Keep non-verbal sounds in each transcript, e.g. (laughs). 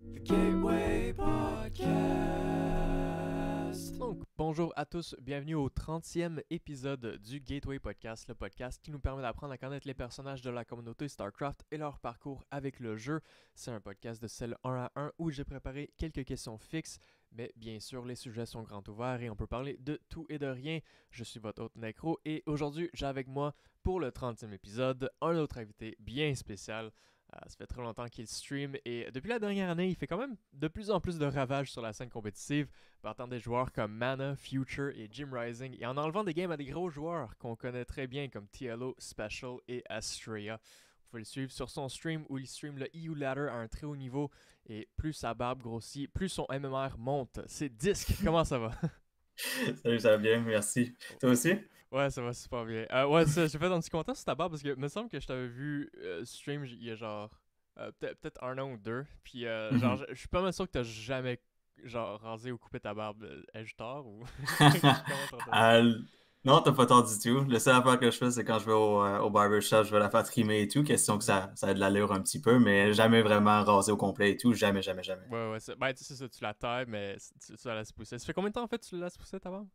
The Gateway Podcast. Donc, bonjour à tous, bienvenue au 30e épisode du Gateway Podcast, le podcast qui nous permet d'apprendre à connaître les personnages de la communauté StarCraft et leur parcours avec le jeu. C'est un podcast de celle 1 à 1 où j'ai préparé quelques questions fixes, mais bien sûr, les sujets sont grand ouverts et on peut parler de tout et de rien. Je suis votre hôte Necro et aujourd'hui, j'ai avec moi, pour le 30e épisode, un autre invité bien spécial. Euh, ça fait très longtemps qu'il stream et depuis la dernière année, il fait quand même de plus en plus de ravages sur la scène compétitive, partant des joueurs comme Mana, Future et Jim Rising, et en enlevant des games à des gros joueurs qu'on connaît très bien comme TLO, Special et Astrea. Vous pouvez le suivre sur son stream où il stream le EU Ladder à un très haut niveau et plus sa barbe grossit, plus son MMR monte. C'est disque, (laughs) comment ça va? (laughs) Salut, ça va bien, merci. Toi aussi? Ouais, ça va super bien. Euh, ouais, j'ai fait un petit content sur ta barbe, parce que me semble que je t'avais vu euh, stream il y a genre euh, peut-être un an ou deux. Puis euh, mhm. genre, je suis pas mal sûr que t'as jamais genre rasé ou coupé ta barbe Ai-je tard ou. (laughs) (laughs) Non, t'as pas tort du tout. Le seul affaire que je fais, c'est quand je vais au, euh, barber shop, barbershop, je vais la faire trimer et tout, question que ça, ça de l'allure un petit peu, mais jamais vraiment rasé au complet et tout, jamais, jamais, jamais. Ouais, ouais, c'est ça, ben, tu la tailles, mais tu, la laisses pousser. Ça fait combien de temps en fait tu la laisses pousser ta barbe?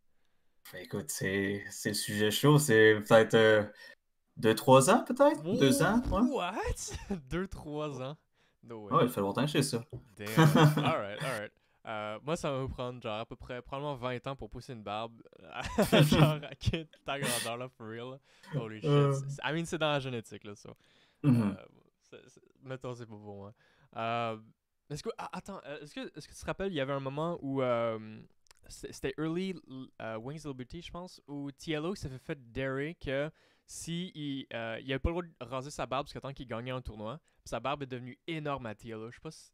Ben, écoute, c'est le sujet chaud, c'est peut-être euh, 2-3 ans peut-être? Deux 2 ans? What? 2-3 (laughs) ans? ouais, il fait longtemps que je sais ça. Damn. alright, alright. Euh, moi, ça va me prendre genre à peu près, probablement 20 ans pour pousser une barbe. Euh, (laughs) (laughs) genre à quitte ta grandeur là, for real. Holy shit. Euh. I mean, c'est dans la génétique là, ça. Mm-hmm. mettons, c'est pas pour moi. est-ce que, ah, attends, est-ce que, est que tu te rappelles, il y avait un moment où c'était Early Wings of Liberty, je pense, où TLO s'est fait, fait que si il, il avait pas le droit de raser sa barbe parce temps qu'il gagnait un tournoi. Sa barbe est devenue énorme à TLO. Je sais pas si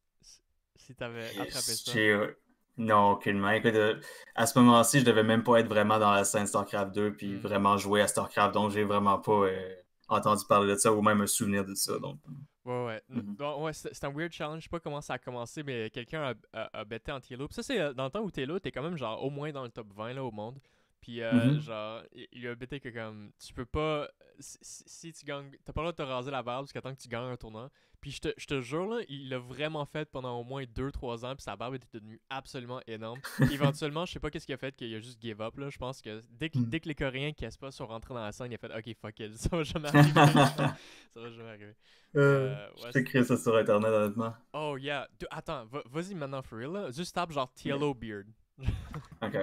si t'avais attrapé ça. Euh, non, aucunement. main euh, à ce moment-ci, je devais même pas être vraiment dans la scène StarCraft 2 puis hmm. vraiment jouer à StarCraft, donc j'ai vraiment pas euh, entendu parler de ça ou même un souvenir de ça. Donc... Ouais, ouais. Mhm. c'est un weird challenge. Je sais pas comment ça a commencé, mais quelqu'un a, a, bêté en Ça, c'est dans le temps où t'es là, t'es quand même genre au moins dans le top 20 là, au monde. Puis, euh, mm-hmm. genre, il a un que, comme, tu peux pas. Si, tu gagnes. T'as pas le droit de te raser la barbe jusqu'à temps que tu gagnes un tournant. Puis, je te, je te jure, là, il l'a vraiment fait pendant au moins 2-3 ans. Puis, sa barbe était devenue absolument énorme. (laughs) Éventuellement, je sais pas qu'est-ce qu'il a fait, qu'il a juste give up, là. Je pense que dès que, mm. dès que les Coréens qui pas sont rentrés dans la scène, il a fait, OK, fuck it, (laughs) ça va jamais arriver. (laughs) ça va jamais arriver. Euh, euh je t'écris ça sur Internet, honnêtement. Oh, yeah. Attends, vas-y maintenant, for real, là. Juste tape, genre, TLO Beard. OK.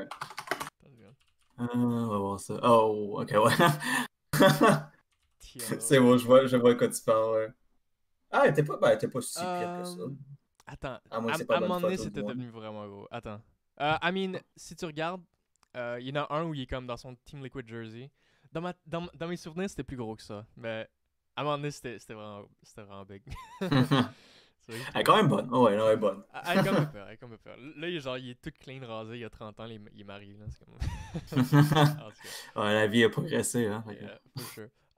Ah, on va voir ça. Oh, ok, ouais. (laughs) c'est bon, je vois, je vois quoi tu parles. Ah, elle était pas, ben, pas si pire que ça. Euh, attends, à, un moment donné, c'était devenu vraiment gros. Attends. Euh, I mean, si tu regardes, euh, il y en a un où il est comme dans son Team Liquid Jersey. Dans, ma, dans, dans mes souvenirs, c'était plus gros que ça. Mais à un moment donné, c'était vraiment big. (laughs) (laughs) Elle est quand même bonne. ouais, non, elle est quand même est elle est quand même Là, il est, genre, il est tout clean rasé il y a 30 ans, il est marié. Là, comme... (laughs) la vie a progressé. Hein,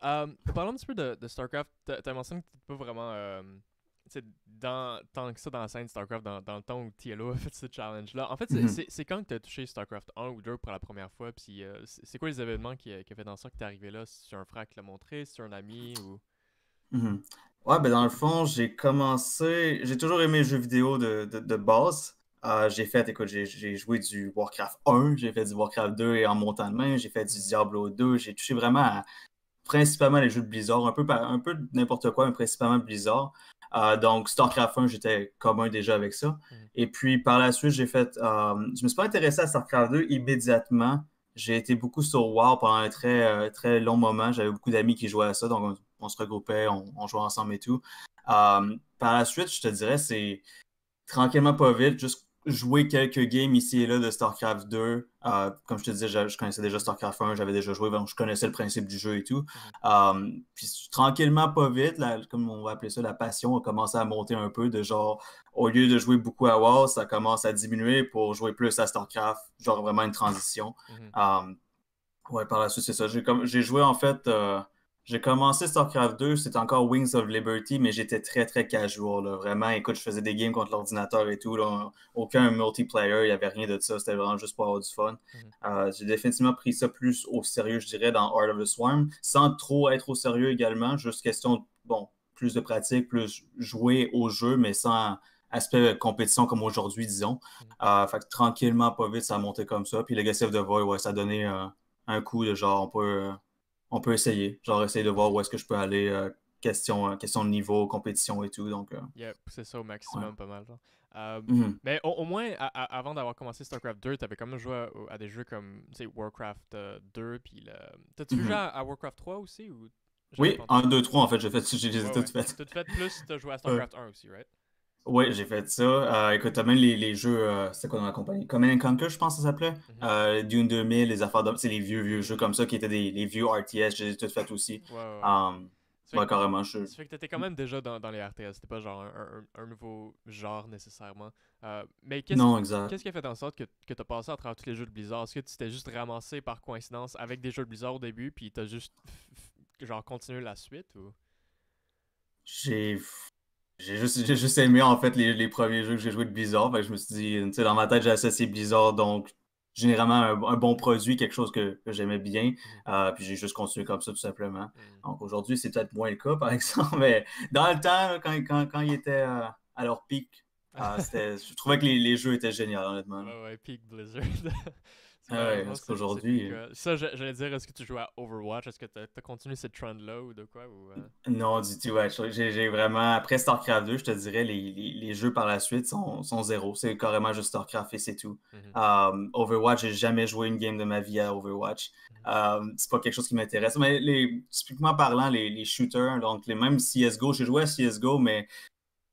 um, parlons un petit peu de, StarCraft. StarCraft. as mentionné que tu t'es pas vraiment. Um, dans, tant que ça dans la scène de StarCraft, dans, le temps où TLO a fait ce challenge-là. En fait, c'est mm-hmm. quand que tu as touché StarCraft 1 ou 2 pour la première fois? Euh, c'est quoi les événements qui, euh, ont fait dans ça que tu es arrivé là? Si un frère qui l'a montré, si un ami ou. Mm-hmm. Ouais, ben dans le fond, j'ai commencé. J'ai toujours aimé les jeux vidéo de, de, base. Euh, j'ai fait, écoute, j'ai joué du Warcraft 1, j'ai fait du Warcraft 2 et en montant de main, j'ai fait du Diablo 2, j'ai touché vraiment à, principalement les jeux de Blizzard, un peu, un peu n'importe quoi, mais principalement Blizzard. Euh, donc, StarCraft 1, j'étais commun déjà avec ça. Mm. Et puis, par la suite, j'ai fait. Euh, je me suis pas intéressé à StarCraft 2 immédiatement. J'ai été beaucoup sur WoW pendant un très, très long moment. J'avais beaucoup d'amis qui jouaient à ça, donc on se regroupait, on, jouait ensemble et tout. Euh, par la suite, je te dirais, c'est tranquillement pas vite, juste jouer quelques games ici et là de StarCraft 2. Euh, comme je te disais, je, connaissais déjà StarCraft 1, j'avais déjà joué, donc je connaissais le principe du jeu et tout. Mm-hmm. Euh, puis tranquillement, pas vite, comme on va appeler ça, la passion a commencé à monter un peu de genre, au lieu de jouer beaucoup à WoW, ça commence à diminuer pour jouer plus à StarCraft, genre vraiment une transition. Mm-hmm. ouais, par la suite, c'est ça. J'ai joué en fait... J'ai commencé StarCraft 2, c'était encore Wings of Liberty, mais j'étais très, très casual. Là. Vraiment, écoute, je faisais des games contre l'ordinateur et tout. Là. Aucun multiplayer, il n'y avait rien de ça. C'était vraiment juste pour avoir du fun. Mhm. Euh, j'ai définitivement pris ça plus au sérieux, je dirais, dans Art of the Swarm, sans trop être au sérieux également. Juste question, bon, plus de pratique, plus jouer au jeu, mais sans aspect compétition comme aujourd'hui, disons. Mhm. Euh, fait que tranquillement, pas vite, ça a monté comme ça. Puis Legacy of the Void, ouais, ça a donné euh, un coup de genre, on peut on peut essayer. Genre, essayer de voir où est-ce que je peux aller, euh, question, euh, question de niveau, compétition et tout. Donc, euh... c'est ça au maximum, pas mal. Genre. Euh, mm-hmm. Mais au, moins, avant d'avoir commencé StarCraft 2, t'avais quand même joué à, des jeux comme Warcraft 2. Puis T'as-tu joué mm-hmm. à, Warcraft 3 aussi ou... Oui, 1, 2, 3, en fait, j'ai fait, j'ai les fait. T'as fait plus, t'as joué à (laughs) StarCraft 1 aussi, right? Oui, j'ai fait ça. Euh, écoute, t'as même les, les jeux, euh, c'est quoi dans la compagnie? Command Conquer, je pense que ça s'appelait. Mm-hmm. Euh, Dune 2000, les affaires c'est les vieux, vieux jeux comme ça qui étaient des les vieux RTS, j'ai tout fait aussi. Ouais, um, carrément, je... Ça fait que t'étais quand même déjà dans, dans les RTS, c'était pas genre un, nouveau genre nécessairement. mais qu'est-ce qui a fait en sorte que, que t'as passé à travers tous les jeux de Blizzard? Est-ce que tu t'es juste ramassé par coïncidence avec des jeux de Blizzard au début, puis t'as juste genre continué la suite ou? J'ai j'ai juste, j'ai aimé en fait les, premiers jeux que j'ai joués de Blizzard. je me suis dit, tu sais, dans ma tête, j'ai associé Blizzard, donc généralement un, bon produit, quelque chose que, j'aimais bien. Mm. Euh, puis j'ai juste continué comme ça, tout simplement. Mm. Donc aujourd'hui, c'est peut-être moins le cas, par (laughs) exemple, mais dans le temps, quand, quand, quand ils étaient euh, à leur pic, euh, je trouvais que les, jeux étaient géniaux, honnêtement. Ouais, ouais, peak Blizzard. (laughs) ouais, parce qu'aujourd'hui. Euh, ça, j'allais dire, est-ce que tu joues à Overwatch Est-ce que tu as, continué cette trend-là ou de quoi euh? Non, du tout. Ouais, j'ai vraiment. Après StarCraft 2, je te dirais, les, jeux par la suite sont, zéro. C'est carrément juste StarCraft et c'est tout. Mm-hmm. Hum, Overwatch, j'ai jamais joué une game de ma vie à Overwatch. Mm-hmm. Hum, c'est pas quelque chose qui m'intéresse. Mais les, typiquement parlant, les, les shooters, donc les mêmes CSGO, j'ai joué à CSGO, mais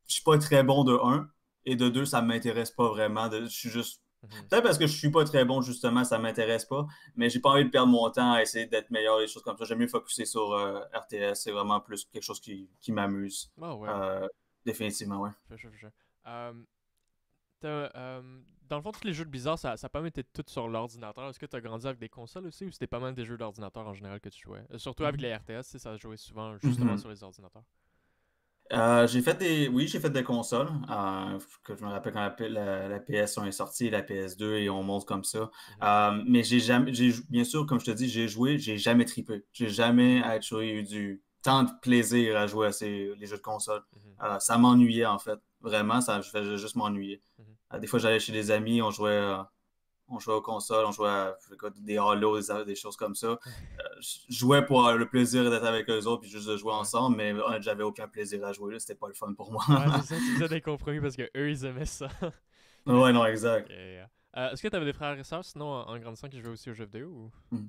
je suis pas très bon de 1 et de 2, ça m'intéresse pas vraiment. Je suis juste Mhm. Peut-être parce que je suis pas très bon, justement, ça m'intéresse pas, mais j'ai pas envie de perdre mon temps à essayer d'être meilleur et des choses comme ça. J'aime mieux focuser sur euh, RTS, c'est vraiment plus quelque chose qui, m'amuse. Ah euh, définitivement, ouais. Euh, dans le fond, tous les jeux de bizarre, ça, ça tout sur l'ordinateur. Est-ce que tu as grandi avec des consoles aussi ou c'était pas mal des jeux d'ordinateur en général que tu jouais Surtout avec mmh. les RTS, ça jouait souvent mmh, justement mmh. sur les ordinateurs. Euh, j'ai fait des. Oui, j'ai fait des consoles. Euh, je me rappelle quand la, PS1 est sortie, la PS2, et on monte comme ça. Mmh. Euh, mais j'ai jamais. Bien sûr, comme je te dis, j'ai joué, j'ai jamais tripé. J'ai jamais eu du tant de plaisir à jouer à ces, les jeux de console. Mmh. ça m'ennuyait en fait. Vraiment, ça je juste m'ennuyer. Mmh. des fois j'allais chez des amis, on jouait on jouait aux consoles, on jouait à des halo des, choses comme ça. Euh, je jouais pour le plaisir d'être avec eux autres puis juste de jouer ensemble, mais j'avais aucun plaisir à jouer c'était pas le fun pour moi. ouais, c'est ça, tu faisais (laughs) des compromis parce que eux ils aimaient ça. ouais, non, exact. Euh, est-ce que tu avais des frères et sœurs sinon en, grande grandissant qui jouaient aussi aux jeux vidéo ou... Hmm.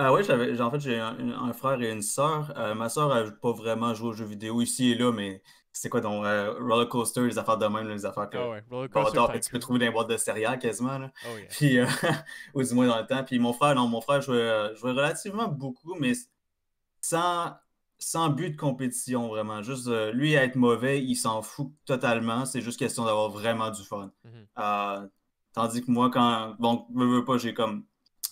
Euh, oui, j'avais, en fait, j'ai un, frère et une sœur. Euh, ma sœur n'a pas vraiment joué aux jeux vidéo ici et là, mais c'est quoi donc euh, roller coaster, les affaires de même, les affaires que, ah tu peux trouver dans les boîtes de céréales quasiment. Oh euh, (laughs) ou du moins dans le temps. Puis mon frère, non, mon frère jouait, euh, jouait relativement beaucoup, mais sans, sans but de compétition vraiment. Juste lui être mauvais, il s'en fout totalement. C'est juste question d'avoir vraiment du fun. Mm-hmm. tandis que moi, quand. Bon, je veux pas, j'ai comme.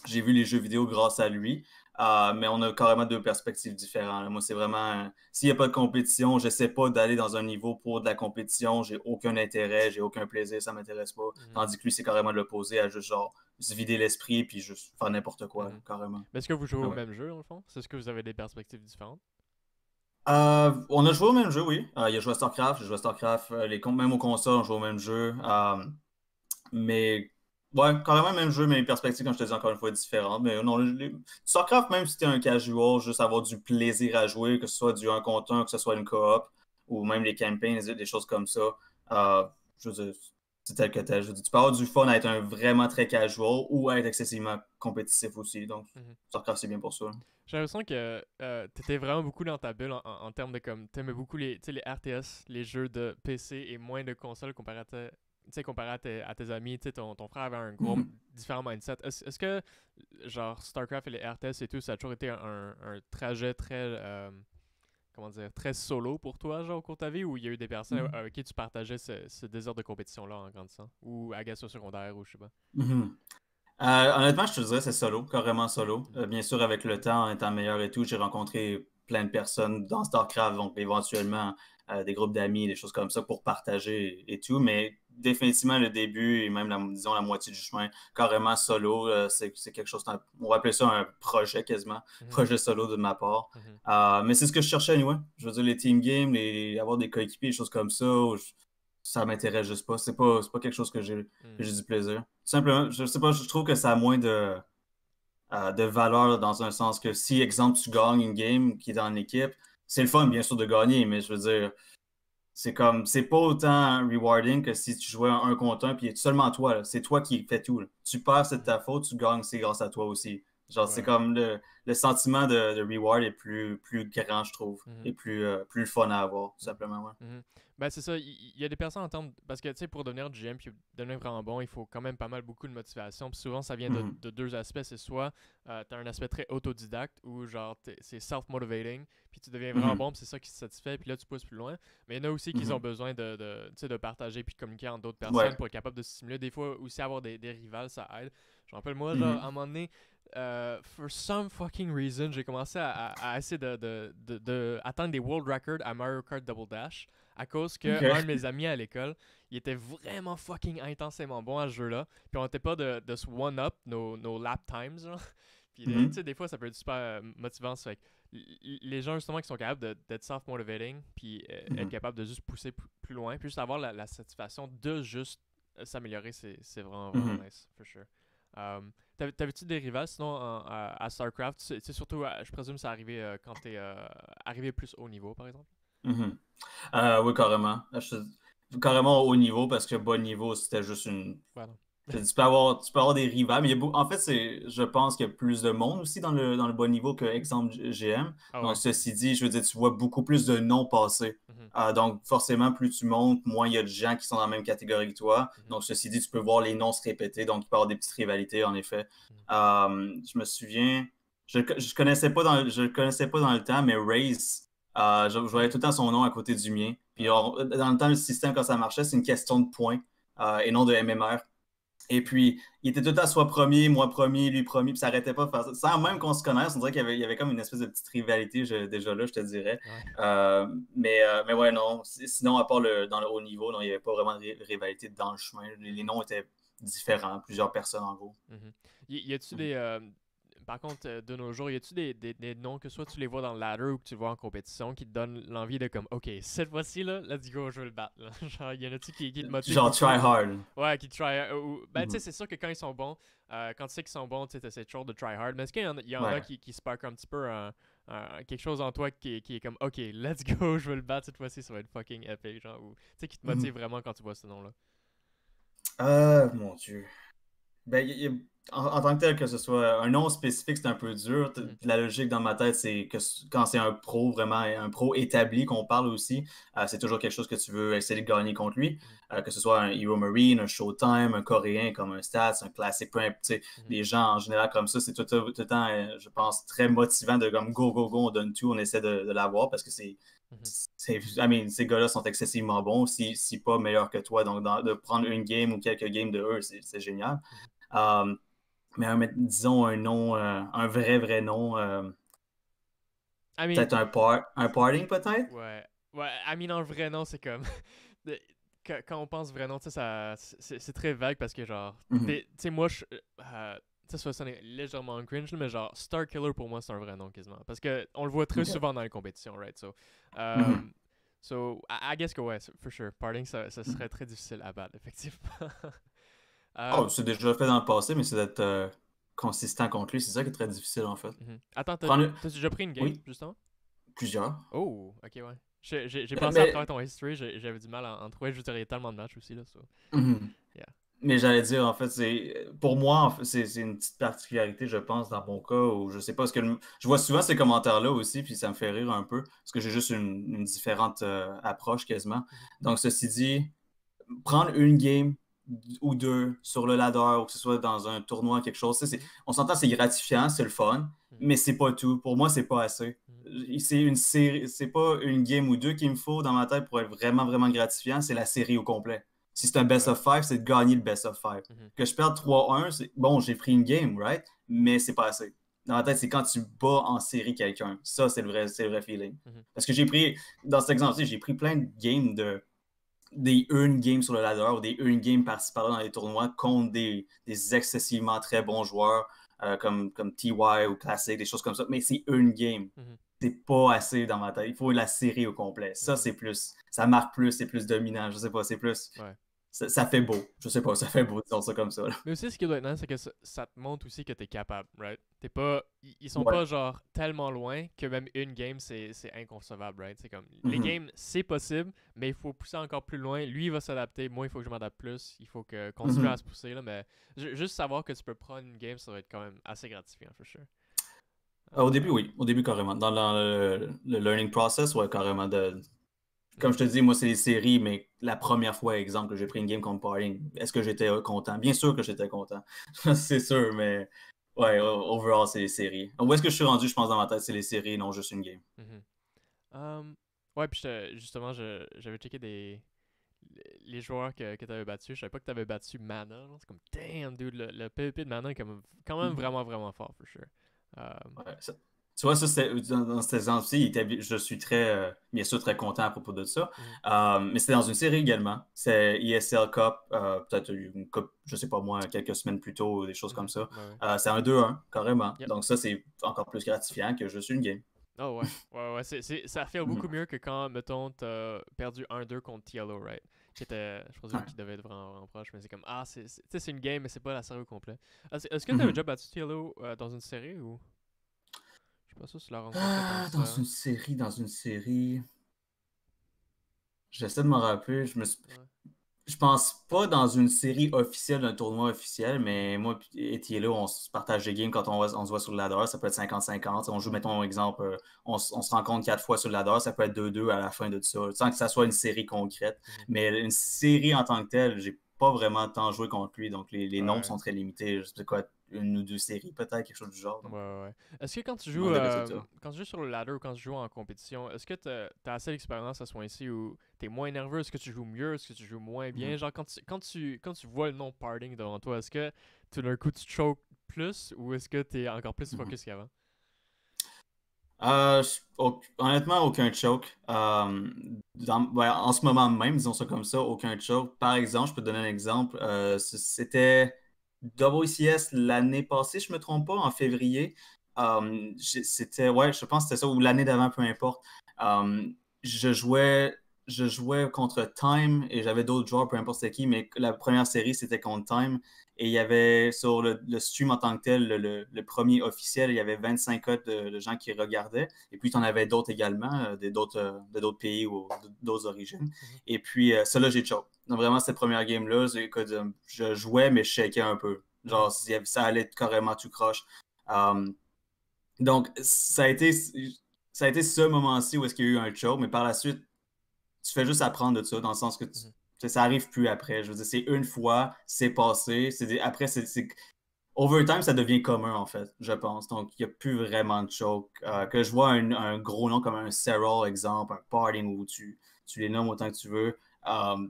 J'ai vu les jeux vidéo grâce à lui. Ah, mais on a carrément deux perspectives différentes. Moi, c'est vraiment, s'il n'y a pas de compétition, je sais pas d'aller dans un niveau pour de la compétition, j'ai aucun intérêt, j'ai aucun plaisir, ça m'intéresse pas. Mhm. Tandis que lui, c'est carrément de l'opposé à juste genre se vider l'esprit puis juste faire n'importe quoi, mhm. carrément. Est-ce que vous jouez ah au même jeu, en fond? C'est ce que vous avez des perspectives différentes? Euh, on a joué au même jeu, oui. Euh, il il a joué à StarCraft, j'ai joué à StarCraft. Euh, les, même au console, on joue au même jeu. mais Ouais, carrément même jeu, mais une perspective, comme je te dis encore une fois, différente. Mais non, les... Starcraft, même si t'es un casual, juste avoir du plaisir à jouer, que ce soit du 1 contre 1, que ce soit une coop, ou même les campagnes, des choses comme ça, euh, je veux dire, c'est tel que tel. Je tu peux avoir du fun à être un vraiment très casual ou à être excessivement compétitif aussi. Donc, mm c'est bien pour ça. J'ai l'impression que tu euh, t'étais vraiment beaucoup dans ta bulle en, termes de comme. T'aimais beaucoup les, les RTS, les jeux de PC et moins de consoles comparé à tu sais, comparé à tes, amis, ton, frère avait un groupe mhm. différent mindset. Est-ce, que, genre, StarCraft et les RTS et tout, ça a toujours été un, trajet très, euh, comment dire, très solo pour toi, genre, au cours de ta vie, ou il y a eu des personnes mhm. avec qui tu partageais ce, ce désir de compétition-là en grandissant, ou à au secondaire, ou je sais pas? Mhm. Euh, honnêtement, je te dirais c'est solo, carrément solo. Euh, bien sûr, avec le temps, étant meilleur et tout, j'ai rencontré plein de personnes dans StarCraft, donc éventuellement euh, des groupes d'amis, des choses comme ça pour partager et, tout. Mais définitivement, le début et même, la, disons, la moitié du chemin, carrément solo, euh, c'est quelque chose, on va appeler ça un projet quasiment, mhm. projet solo de ma part. Mhm. Euh, mais c'est ce que je cherchais, anyway. Je veux dire, les team games, avoir des coéquipiers, des choses comme ça, ça m'intéresse juste pas. C'est pas, pas quelque chose que mhm. j'ai du plaisir. simplement, je sais pas, je trouve que ça a moins de. de valeur dans un sens que si, exemple, tu gagnes une game qui est dans l'équipe, c'est le fun, bien sûr, de gagner, mais je veux dire, c'est comme, c'est pas autant rewarding que si tu jouais un contre un, puis seulement toi, c'est toi qui fais tout. Tu perds, c'est de ta faute, tu gagnes, c'est grâce à toi aussi. Genre, c'est comme le, sentiment de, de, reward est plus, plus grand, je trouve, mhm. et plus, euh, plus fun à avoir, tout mhm. simplement. Mhm. Ben, c'est ça. Il y, a des personnes en termes. Parce que, tu sais, pour devenir GM puis devenir vraiment bon, il faut quand même pas mal beaucoup de motivation. Puis souvent, ça vient de, deux aspects. C'est soit euh, tu as un aspect très autodidacte ou genre, c'est self-motivating, puis tu deviens vraiment bon, puis c'est ça qui te satisfait, puis là, tu pousses plus loin. Mais il y en a aussi qui ont besoin de, de, partager puis de communiquer entre d'autres personnes pour être capable de se stimuler. Des fois, aussi avoir des, rivales, ça aide. Je rappelle, moi, genre, à un moment donné, euh, for some fucking reason, j'ai commencé à, essayer de, des world records à Mario Kart Double Dash à cause que un de mes amis à l'école, il était vraiment fucking intensément bon à ce jeu-là. Puis on était pas de, de one-up nos, nos, lap times. (laughs) Puis mhm. tu sais, des fois, ça peut être super euh, motivant. les gens justement qui sont capables d'être self-motivating, puis euh, mhm. être capable de juste pousser plus loin, puis juste avoir la, satisfaction de juste s'améliorer, c'est vraiment, vraiment mhm. nice, for sure. Euh, t'avais-tu des rivales sinon à, StarCraft c'est Surtout, euh, je présume, ça arrivé euh, quand t'es arrivé plus haut niveau, par exemple mm-hmm. Oui, carrément. carrément haut niveau parce que bas niveau, c'était juste une. Voilà tu, peux avoir, tu peux avoir des rivales, mais en fait, c'est, je pense qu'il y a plus de monde aussi dans le, bon niveau que, exemple, GM. Ah donc, ceci dit, je veux dire, tu vois beaucoup plus de noms passer. Mhm. Ah, donc, forcément, plus tu montes, moins il y a de gens qui sont dans la même catégorie que toi. Mhm. Donc, ceci dit, tu peux voir les noms se répéter. Donc, il peut y avoir des petites rivalités, en effet. Mhm. je me souviens, je ne connaissais, pas dans, je connaissais pas dans le temps, mais Race, ah, je, voyais tout le temps son nom à côté du mien. Puis, dans le temps, le système, quand ça marchait, c'est une question de points et non de MMR. Et puis, il était tout à temps soit premier, moi premier, lui premier, puis ça n'arrêtait pas de faire ça. Sans même qu'on se connaisse, on dirait qu'il y, avait, comme une espèce de petite rivalité déjà là, je te dirais. Euh, mais, euh, mais ouais, non. Sinon, à part dans le haut niveau, non, il n'y avait pas vraiment de rivalité dans le chemin. Les, noms étaient différents, plusieurs personnes en gros. Mm-hmm. Y, a-tu il mm-hmm. des, euh, par contre, euh, de nos jours, y a-tu des, des, noms que soit tu les vois dans le ladder ou que tu vois en compétition qui te donnent l'envie de comme, ok, cette fois-ci, là, let's go, je veux le battre. (laughs) Genre, y en a-tu qui, qui te motivent? Genre, try hard. Ouais, qui try hard. Euh, ben, tu sais, mhm. c'est sûr que quand ils sont bons, euh, quand tu sais qu'ils sont bons, tu essaies toujours de try hard. Mais est-ce qu'il y en, a qui, qui spark un petit peu quelque chose en toi qui, est comme, ok, let's go, (laughs) je veux le battre cette fois-ci, ça va être fucking epic, genre, ou, tu sais, qui te mhm. motive vraiment quand tu vois ce nom-là? Ah, mon dieu. Ben, en, tant que tel, que ce soit un nom spécifique, c'est un peu dur. Mm. La logique dans ma tête, c'est que quand c'est un pro, vraiment un pro établi qu'on parle aussi, euh, c'est toujours quelque chose que tu veux essayer de gagner contre lui. Mm. Euh, que ce soit un Hero Marine, un Showtime, un Coréen comme un Stats, un Classic tu Les mm. gens en général comme ça, c'est tout, le temps, euh, je pense, très motivant de comme go, go, go, on donne tout, on essaie de, l'avoir parce que c'est. Mm-hmm. I ces gars-là sont excessivement bons, si, pas meilleurs que toi. Donc, de prendre une game ou quelques games de eux, c'est génial. Mm-hmm. Um, mais disons un nom, euh, un vrai, vrai nom. Euh, peut-être un, un parting, peut-être? Ouais. Ouais, I un vrai nom, c'est comme. (laughs) Quand on pense vrai nom, tu sais, c'est très vague parce que, genre. Mm-hmm. Tu sais, moi, euh, ça sonne légèrement cringe, mais genre, Star Killer pour moi, c'est un vrai nom quasiment. Parce que on le voit très souvent dans les compétitions, right? So. Um, mm-hmm. So, I, I, guess que ouais, for sure. Parting, ça, ça mm-hmm. serait très difficile à battre, effectivement. (laughs) Oh, c'est déjà fait dans le passé, mais c'est d'être euh, consistant contre lui. C'est ça qui est très difficile, en fait. Mm-hmm. Attends, t'as déjà pris une game, justement Plusieurs. Oh, ok, ouais. J'ai euh, pensé à travers ton history, j'avais du mal à en trouver. Je tellement de matchs aussi. Là, mm-hmm. Mais j'allais dire, en fait, c'est pour moi, c'est une petite particularité, je pense, dans mon cas, où je sais pas, ce que je vois souvent ces commentaires-là aussi, puis ça me fait rire un peu, parce que j'ai juste une, différente approche quasiment. Mm-hmm. Donc, ceci dit, prendre une game, ou deux sur le ladder ou que ce soit dans un tournoi, quelque chose. on s'entend, c'est gratifiant, c'est le fun, mm. mais c'est pas tout. Pour moi, c'est pas assez. Mm. C'est une série, c'est pas une game ou deux qu'il me faut dans ma tête pour être vraiment, vraiment gratifiant, c'est la série au complet. Si c'est un best of five, c'est de gagner le best of five. Mm-hmm. Que je perde 3-1, c'est bon, j'ai pris une game, right? Mais c'est pas assez. Dans ma tête, c'est quand tu bats en série quelqu'un. Ça, c'est le vrai, vrai feeling. Mm-hmm. Parce que j'ai pris, dans cet exemple-ci, j'ai pris plein de games de des une game sur le ladder ou des une game participant dans les tournois contre des, excessivement très bons joueurs euh, comme, comme TY ou Classic, des choses comme ça. Mais c'est une game. Mhm. C'est pas assez dans ma tête. Il faut la série au complet. Ça, mhm. c'est plus. Ça marque plus, c'est plus dominant. Je sais pas, c'est plus ça, fait beau. Je sais pas, ça fait beau, disons ça comme ça. Mais aussi, ce qui doit être nice, c'est que ça, te montre aussi que t'es capable, right? T'es pas, ils sont pas genre tellement loin que même une game, c'est inconcevable, right? C'est comme, les mhm. games, c'est possible, mais il faut pousser encore plus loin. Lui, il va s'adapter. Moi, il faut que je m'adapte plus. Il faut que continue mhm. à se pousser, là. Mais juste savoir que tu peux prendre une game, ça va être quand même assez gratifiant, for sure. Euh, au début, euh, oui. Au début, carrément. Dans le, le learning process, ouais, carrément. De, comme je te dis, moi, c'est les séries, mais la première fois, exemple, que j'ai pris une game contre est-ce que j'étais content? Bien sûr que j'étais content. (laughs) c'est sûr, mais ouais, overall, c'est les séries. Où est-ce que je suis rendu, je pense, dans ma tête, c'est les séries, non juste une game. Mm-hmm. Um, ouais, puis justement, j'avais checké des les joueurs que, que tu avais battus. Je savais pas que tu avais battu Mana. C'est comme, damn, dude, le, le PvP de Mana est comme, quand même mm-hmm. vraiment, vraiment fort, for sure. Um, tu vois, ça, dans, dans ces ans-ci, je suis très, euh, bien sûr, très content à propos de ça. Mm. Euh, mais c'était dans une série également. C'est ESL Cup, euh, peut-être une Cup, je sais pas moi, quelques semaines plus tôt, des choses mm. comme ça. c'est un 2-1, carrément. Donc ça, c'est encore plus gratifiant que juste une game. Oh ouais, (laughs) ouais, ouais. ça fait beaucoup mm. mieux que quand, mettons, t'as perdu 1-2 contre TLO, right? Était, je pense que qu'il devait être vraiment, proche, mais c'est comme, ah, c'est une game, mais c'est pas la série au complet. Est-ce que tu as un job à TLO dans une série ou... Ah, dans hein. une série, dans une série. J'essaie de m'en rappeler. Je me Je pense pas dans une série officielle d'un tournoi officiel, mais moi et Théo, on se partage des games quand on, se voit sur le ladder. Ça peut être 50-50. On joue, mettons, exemple, euh, on, se rencontre quatre fois sur le ladder. Ça peut être 2-2 à la fin de tout ça, sans que ça soit une série concrète. Mmh. Mais une série en tant que telle, j'ai pas vraiment tant joué contre lui. Donc les, nombres sont très limités. Je sais quoi, une ou deux séries, peut-être quelque chose du genre. Ouais, ouais. Est-ce que quand tu joues euh, quand tu joues sur le ladder ou quand tu joues en compétition, est-ce que tu as, assez d'expérience à ce point-ci où tu es moins nerveux, est-ce que tu joues mieux, est-ce que tu joues moins bien mm-hmm. Genre quand tu, quand tu quand tu vois le nom parting devant toi, est-ce que tout d'un coup tu choke plus ou est-ce que tu es encore plus mm-hmm. focus qu'avant euh, honnêtement, aucun choke. Euh, en ce moment même, disons ça comme ça, aucun choke. Par exemple, je peux te donner un exemple. c'était WCS e l'année passée, je ne me trompe pas, en février. Euh, c'était, ouais, je pense que c'était ça, ou l'année d'avant, peu importe. Euh, je jouais je jouais contre Time et j'avais d'autres joueurs, peu importe qui, mais la première série, c'était contre Time. Et il y avait sur le, stream en tant que tel, le, premier officiel, il y avait 25 codes de, gens qui regardaient. Et puis, tu en avais d'autres également, euh, euh, de d'autres pays ou d'autres origines. Mhm. Et puis, euh, ça, là, j'ai choqué. Donc, vraiment, cette première game-là, je jouais, mais je checkais un peu. Genre, mhm. ça allait carrément tout croche. Um, donc, ça a été, ça a été ce moment-ci où est-ce qu'il y a eu un chop mais par la suite, tu fais juste apprendre de ça, dans le sens que mhm. ça arrive plus après. Je veux dire, c'est une fois, c'est passé. après, c'est. Overtime, ça devient commun, en fait, je pense. Donc, il n'y a plus vraiment de choke. Euh, que je vois un, gros nom comme un Serral, exemple, un Parting, où tu, les nommes autant que tu veux. Euh,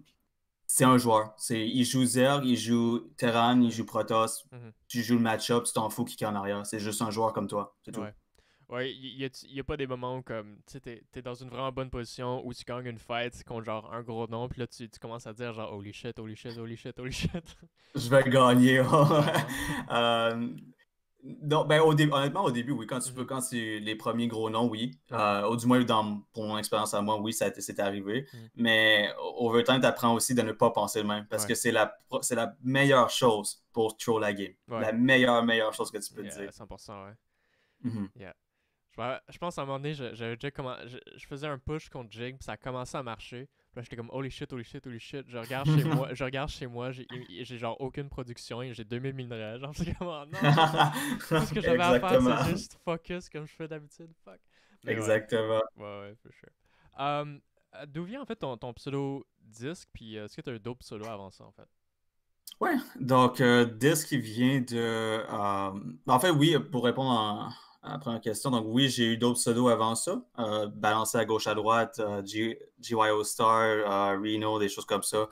c'est un joueur. il joue Zerg, il joue Terran, il joue Protoss. Mhm. Tu joues le match-up, tu t'en fous qui est en arrière. C'est juste un joueur comme toi. C'est tout. Ouais, il n'y a, pas des moments où comme tu es, dans une vraiment bonne position où tu gagnes une fête contre genre un gros nom, puis là tu, commences à dire genre holy shit, holy shit, holy shit, holy shit. (laughs) Je vais gagner. (laughs) Euh, ben, honnêtement, au début, oui, quand tu mm-hmm. peux, quand c'est les premiers gros noms, oui. Mm-hmm. Euh, au du moins, dans, pour mon expérience à moi, oui, ça c'est arrivé. Mm-hmm. Mais over time, tu apprends aussi de ne pas penser le même parce que c'est la, la meilleure chose pour troll la game. La meilleure, meilleure chose que tu peux dire. 100%, ouais. Yeah. Je, pense à un moment donné, j'avais déjà commencé je, faisais un push contre Jig, puis ça a commencé à marcher. Puis là, j'étais comme holy shit, holy shit, holy shit. Je regarde chez moi, je regarde chez moi, j'ai genre aucune production et j'ai 2000 minerais. Genre, c'est comme oh, non. (laughs) Tout ce que j'avais à faire, c'est juste focus comme je fais d'habitude. Fuck. Exactement. Ouais, ouais, ouais for hum, euh, D'où vient en fait ton, pseudo disque, puis euh, est-ce que tu as eu d'autres solo avant ça en fait? Ouais, donc euh, disque il vient de. Hum, en fait, oui, pour répondre à première question. Donc, oui, j'ai eu d'autres pseudos avant ça. Euh, balancé à gauche, à droite, euh, GYO Star, euh, Reno, des choses comme ça.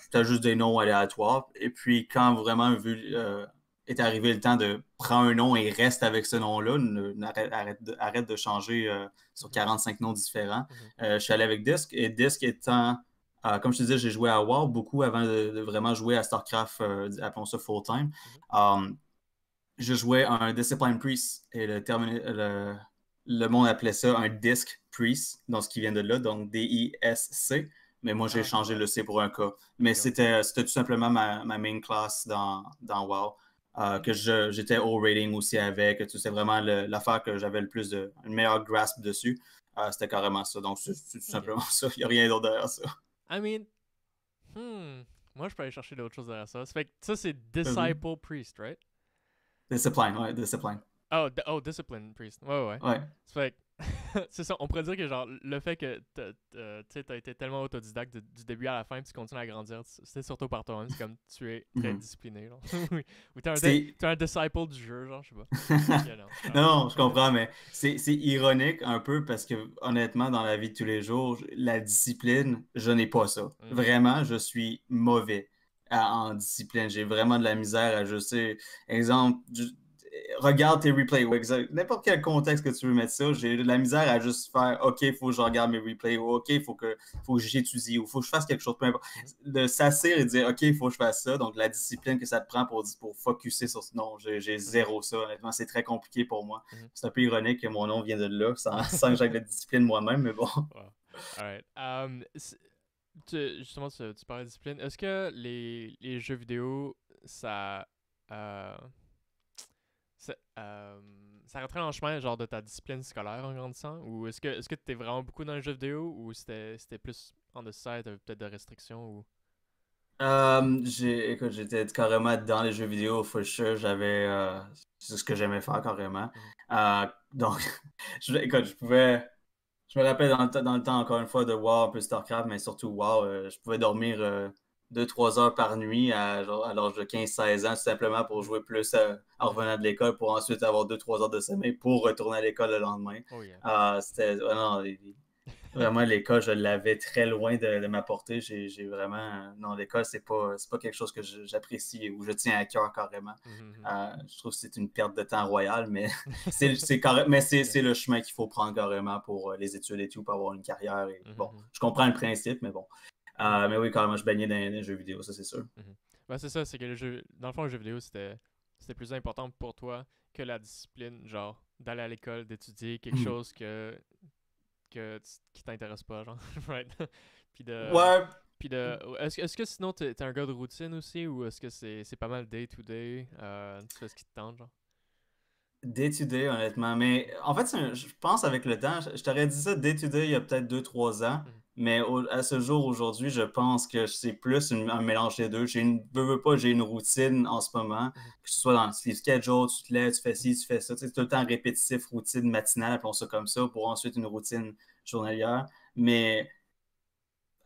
C'était mm-hmm. juste des noms aléatoires. Et puis, quand vraiment vu, est arrivé le temps de prendre un nom et reste avec ce nom-là, arrête, de changer sur 45 mm-hmm. noms différents, mm-hmm. je suis allé avec Disc. Et Disc étant. comme je te disais, j'ai joué à War beaucoup avant de, vraiment jouer à StarCraft, appelons ça full-time. Um, je jouais un Discipline Priest et le, le, monde appelait ça un disc priest, dans ce qui vient de là, donc D-I-S-C. Mais moi, j'ai ah. changé le C pour un K. Mais c'était tout simplement ma, main class dans, dans WoW. Euh, que j'étais au rating aussi avec. Tu vraiment l'affaire que j'avais le plus de. une meilleure grasp dessus. Euh, c'était carrément ça. Donc, c'est tout simplement ça. Il n'y a rien d'autre derrière ça. I mean. Hmm. Moi, je peux aller chercher d'autres choses derrière ça. Ça, ça c'est Disciple Priest, right? Discipline, ouais, discipline. Oh, oh discipline priest. Ouais, ouais. C'est (laughs) c'est ça, on pourrait dire que genre le fait que tu as été tellement autodidacte du début à la fin, tu continues à grandir, c'était surtout par toi-même, c'est comme tu es (laughs) très mhm. discipliné. Genre. (laughs) Ou t'es un, un, disciple du jeu, genre, je sais pas. non, je comprends, mais c'est ironique un peu parce que honnêtement, dans la vie de tous les jours, la discipline, je n'ai pas ça. Mhm. Vraiment, je suis mauvais en discipline. J'ai vraiment de la misère à sais, Exemple, regarde tes replays. n'importe quel contexte que tu veux mettre ça, j'ai de la misère à juste faire OK, il faut que je regarde mes replays, ou OK, il faut que, faut que j'étudie, ou il faut que je fasse quelque chose, peu importe. De s'asseoir et dire OK, il faut que je fasse ça. Donc, la discipline que ça te prend pour, pour focuser sur. Non, j'ai zéro ça. Honnêtement, c'est très compliqué pour moi. Mm-hmm. C'est un peu ironique que mon nom vient de là, sans, (laughs) que j'aille de discipline moi-même, mais bon. Um, justement, tu, parles de discipline. Est-ce que les, jeux vidéo, ça. Euh, euh, ça, rentrait en chemin genre de ta discipline scolaire en grandissant ou est-ce que est-ce que vraiment beaucoup dans les jeux vidéo ou c'était c'était plus en tu avais peut-être des restrictions ou euh, j'ai écoute j'étais carrément dans les jeux vidéo for sure j'avais c'est ce que j'aimais faire carrément mhm. donc (laughs) je, écoute je pouvais je me rappelle dans le, temps, encore une fois, de voir un peu StarCraft, mais surtout WoW, euh, je pouvais dormir 2-3 euh, heures par nuit à, l'âge de 15-16 ans, tout simplement pour jouer plus euh, en revenant de l'école, pour ensuite avoir 2-3 heures de sommeil pour retourner à l'école le lendemain. Oh ah, C'était Vraiment, l'école, je l'avais très loin de, m'apporter ma portée. J'ai vraiment. Non, l'école, c'est pas, pas quelque chose que j'apprécie ou je tiens à cœur carrément. Mmh, mmh, mmh. Euh, je trouve que c'est une perte de temps royale, mais (laughs) (laughs) c'est le chemin qu'il faut prendre carrément pour euh, les études et tout, pour avoir une carrière. Bon, je comprends le principe, mais bon. Euh, mais oui, carrément, je baignais dans, les jeux vidéo, ça, c'est sûr. Ben, c'est ça, c'est que le jeu. Dans le fond, le jeu vidéo, c'était c'était plus important pour toi que la discipline, genre d'aller à l'école, d'étudier quelque chose que qui t'intéresse pas, genre, (laughs) puis de... Ouais. Puis de... Est-ce que sinon, t'es es un gars de routine aussi, ou est-ce que c'est c'est pas mal day-to-day? -day? Euh, tu fais ce qui te tente, genre? d'étudier, honnêtement. Mais en fait, je pense avec le temps, je, t'aurais dit ça d'étudier il y a peut-être deux, trois ans. Mhm. Mais à ce jour, aujourd'hui, je pense que c'est plus un mélange des deux. J'ai ne veux, pas, j'ai une routine en ce moment, mhm. que ce soit dans le schedule, tu te lèves, tu fais ci, tu fais ça. C'est tout le temps répétitif, routine matinale, appelons ça comme ça, pour ensuite une routine journalière. Mais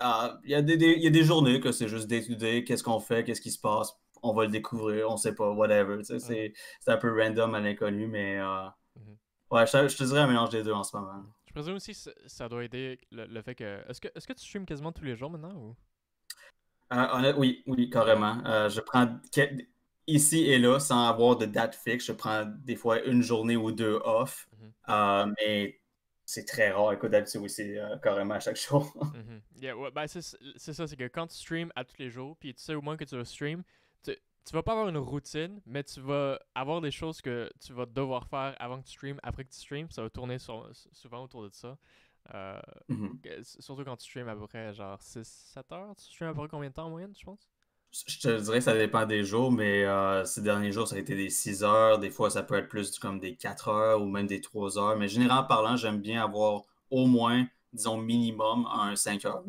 ah, il y, a des journées que c'est juste d'étudier qu'est-ce qu'on fait, qu'est-ce qui se passe, on va le découvrir, on sait pas, whatever. C'est un peu random à l'inconnu, mais euh, mhm. ouais, je, te dirais un mélange des deux en ce moment. Je présume aussi que ça doit aider le, fait que. Est-ce que, est -ce que tu streams quasiment tous les jours maintenant ou euh, Oui, oui, carrément. Euh, je prends ici et là, sans avoir de date fixe, je prends des fois une journée ou deux off, mhm. euh, mais c'est très rare. Écoute, d'habitude, oui, c'est carrément à chaque (laughs) jour. Mhm. ouais, ben c'est ça, c'est que quand tu streams à tous les jours, puis tu sais au moins que tu vas stream, tu, tu vas pas avoir une routine, mais tu vas avoir des choses que tu vas devoir faire avant que tu stream, après que tu streames. Ça va tourner souvent autour de ça. Euh, mhm. Surtout quand tu stream à peu près genre 6-7 heures. Tu stream à peu près combien de temps en moyenne, je pense? Je te dirais que ça dépend des jours, mais euh, ces derniers jours, ça a été des 6 heures. Des fois, ça peut être plus comme des 4 heures ou même des 3 heures. Mais généralement parlant, j'aime bien avoir au moins, disons, minimum un 5 heures.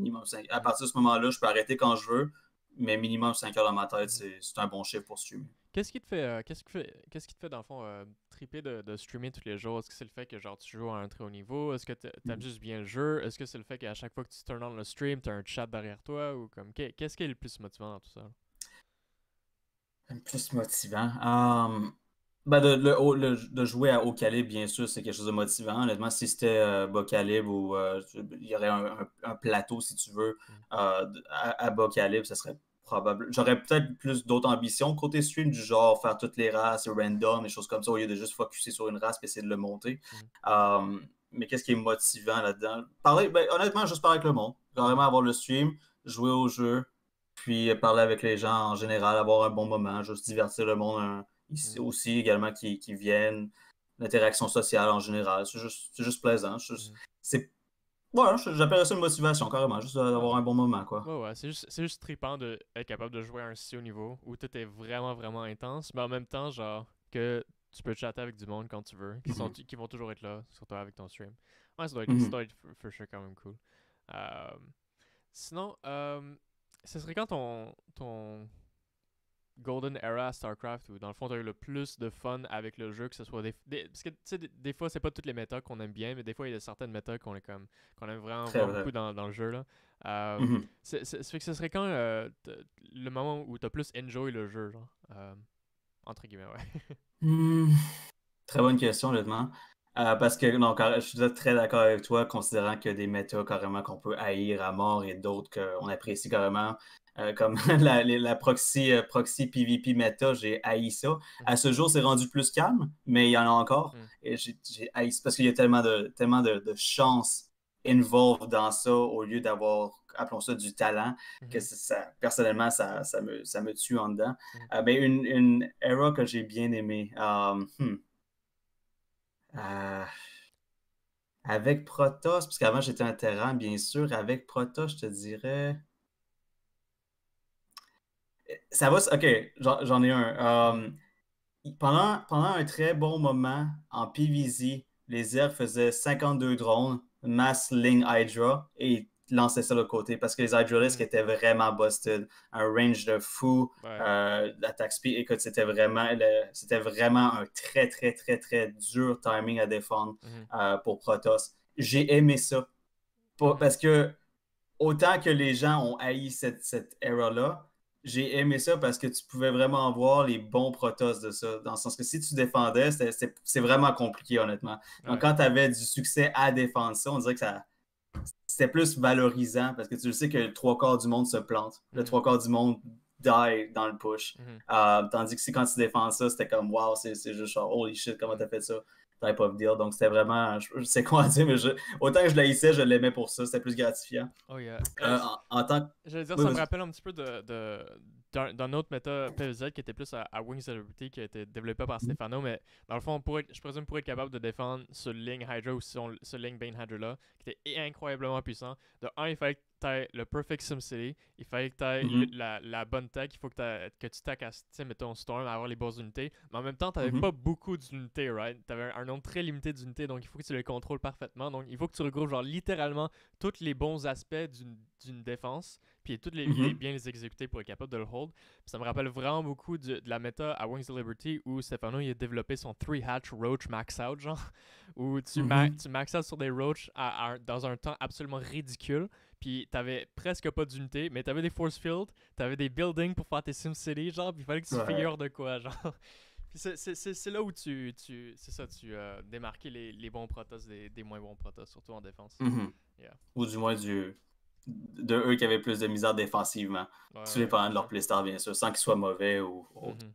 À partir de ce moment-là, je peux arrêter quand je veux mais minimum 5 heures dans ma tête, c'est un bon chiffre pour streamer. Qu'est-ce qui te fait, euh, qu'est-ce qui, qu'est-ce qui, te fait dans le fond euh, triper de, streamer tous les jours Est-ce que c'est le fait que genre tu joues à un très haut niveau Est-ce que tu mm. juste bien le jeu Est-ce que c'est le fait qu'à chaque fois que tu turn on le stream, tu un chat derrière toi ou comme qu'est-ce qui est le plus motivant dans tout ça Le plus motivant. Um, ben de, le, de, jouer à haut calibre, bien sûr, c'est quelque chose de motivant. Honnêtement, si c'était euh, bas calibre ou euh, il y aurait un, plateau, si tu veux, mmh. euh, à, à, bas calibre, ça serait probable. J'aurais peut-être plus d'autres ambitions côté stream, du genre faire toutes les races, random, des choses comme ça, au lieu de juste focusser sur une race et essayer de le monter. Mmh. Hum, mais qu'est-ce qui est motivant là-dedans? Parler, ben, honnêtement, juste parler avec le monde. Vraiment avoir le stream, jouer au jeu, puis parler avec les gens en général, avoir un bon moment, juste divertir le monde. Un, Mm. aussi également qui, viennent, l'interaction sociale en général. C'est juste, juste, plaisant. C'est voilà, mm. j'appellerais ça une motivation, carrément, juste d'avoir un bon moment, quoi. Ouais, ouais, c'est juste, c'est juste trippant d'être capable de jouer à un si haut niveau où tout est vraiment, vraiment intense, mais en même temps, genre, que tu peux chatter avec du monde quand tu veux, qui, sont, mm-hmm. qui vont toujours être là, surtout avec ton stream. Ouais, ça doit être, mm-hmm. for sure quand même cool. Euh, sinon, euh, ce serait quand ton, ton Golden Era StarCraft où dans le fond tu as eu le plus de fun avec le jeu que ce soit des, des parce que tu sais des, fois c'est pas toutes les méthodes qu'on aime bien mais des fois il y a certaines méthodes qu'on comme qu'on aime vraiment beaucoup dans, le jeu là euh, mm-hmm. c'est fait que ce serait quand euh, le moment où tu as plus enjoy le jeu euh, entre guillemets ouais (laughs) hmm. très bonne question honnêtement euh, parce que non, je suis très d'accord avec toi, considérant que des méta carrément qu'on peut haïr à mort et d'autres qu'on apprécie carrément. Euh, comme (laughs) la, proxy, euh, proxy PvP méta, j'ai haï ça. Mm. À ce jour, c'est rendu plus calme, mais il y en a encore. Mm. Et j'ai haï parce qu'il y a tellement de, tellement de, chance involved dans ça au lieu d'avoir, appelons ça, du talent, que mm-hmm. ça, personnellement, ça, ça, me, ça me tue en dedans. Mm. mais une, une era que j'ai bien aimée. Hmm, avec Protoss, parce qu'avant j'étais un terrain, bien sûr, avec Protoss, je te dirais. Ça va, ok, j'en ai un. Euh, pendant, pendant un très bon moment, en PVZ, les airs faisaient 52 drones, mass Ling Hydra, et lancer ça de côté parce que les Hydralisk qui mm. étaient vraiment busted. Un range de fou, la euh, l'attaque speed. Écoute, c'était vraiment, vraiment un très, très, très, très dur timing à défendre mm. euh, pour Protoss. J'ai aimé ça. Mm. Parce que autant que les gens ont haï cette, erreur là j'ai aimé ça parce que tu pouvais vraiment voir les bons Protoss de ça. Dans le sens que si tu défendais, c'est vraiment compliqué, honnêtement. Donc, quand tu avais du succès à défendre ça, on dirait que ça, c'était plus valorisant parce que tu sais que le trois quarts du monde se plante. Le mhm. trois quarts du monde die dans le push. Mhm. Euh, tandis que si quand tu défends ça, c'était comme wow, c'est juste genre holy shit, comment t'as fait ça? Type of deal. Donc c'était vraiment, je, sais quoi dire, mais autant que je l'haïssais, je l'aimais pour ça. C'était plus gratifiant. Oh yeah. Euh, en, tant Je veux dire, ça me rappelle un petit peu de, d'un autre méta PVZ e qui était plus à, Wings of qui a été développé par mm-hmm. Stefano, mais dans le fond, on je présume pour être capable de défendre ce Ling Hydra ou ce, ce Ling Bane Hydra là, qui était incroyablement puissant. De un, il le perfect SimCity, il fallait que tu mm-hmm. la, la, bonne tech, il faut que, que tu tu à, Storm, à avoir les bonnes unités. Mais en même temps, tu mm mm-hmm. pas beaucoup d'unités, right? T'avais un, nombre très limité d'unités, donc il faut que tu les contrôles parfaitement. Donc il faut que tu regroupes, genre, littéralement, tous les bons aspects d'une défense, puis toutes les, mm-hmm. bien les exécuter pour être capable de le hold. ça me rappelle vraiment beaucoup de, la méta à Wings of Liberty où Stefano, il a développé son 3-hatch Roach max out, genre, (laughs) où tu, tu max out sur des roaches à, dans un temps absolument ridicule puis t'avais presque pas d'unité, mais t'avais des force fields, t'avais des buildings pour faire tes city genre, puis il fallait que tu figures de quoi, genre. (laughs) Puis c'est là où tu, tu c'est ça, tu euh, démarquais les, bons protos des, moins bons protos surtout en défense. Mm-hmm. Ou du moins du de eux qui avaient plus de misère défensivement, ouais, les dépendant de leur playstar bien sûr, sans qu'ils soient mauvais ou mm-hmm. autre.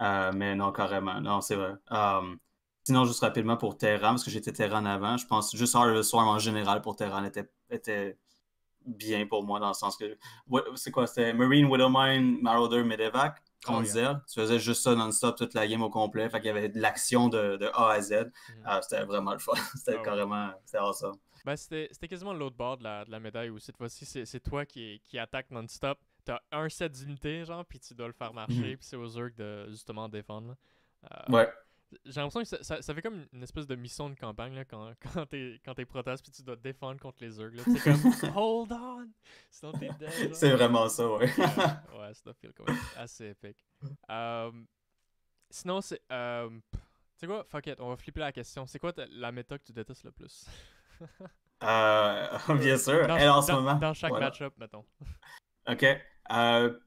Euh, mais non, carrément, non, c'est vrai. Um, sinon, juste rapidement pour Terran, parce que j'étais Terran avant, je pense juste le Swarm en général pour Terran était, était bien pour moi, dans le sens que. C'est quoi C'était Marine Widowmine, Marauder, Medevac oh, qu'on oh, Tu faisais juste ça non-stop toute la game au complet. Fait qu'il y avait de l'action de, A à Z. Mm-hmm. Ah, c'était vraiment le fun. (laughs) c'était ah carrément. C'était awesome. Ben, c'était quasiment l'autre bord de la, de la, médaille où cette fois-ci, c'est toi qui, qui attaque non-stop. T'as un set d'unités, genre, puis tu dois le faire marcher, pis mm-hmm. puis c'est aux autres de justement défendre. Euh, ouais j'ai l'impression que ça, ça, fait comme une espèce de mission de campagne quand, (laughs) quand t'es, quand t'es proteste puis tu dois te défendre contre les urgs. C'est comme (laughs) Hold on! Sinon t'es dead. C'est vraiment ça, ouais. ouais, (laughs) ça fait comme assez épique. Hum, sinon, c'est. Hum, tu sais quoi? Fuck it, on va flipper la question. C'est quoi la méta que tu détestes le plus? Euh, bien sûr. Elle, en ce moment. Dans chaque matchup match-up, mettons. Ok. Euh,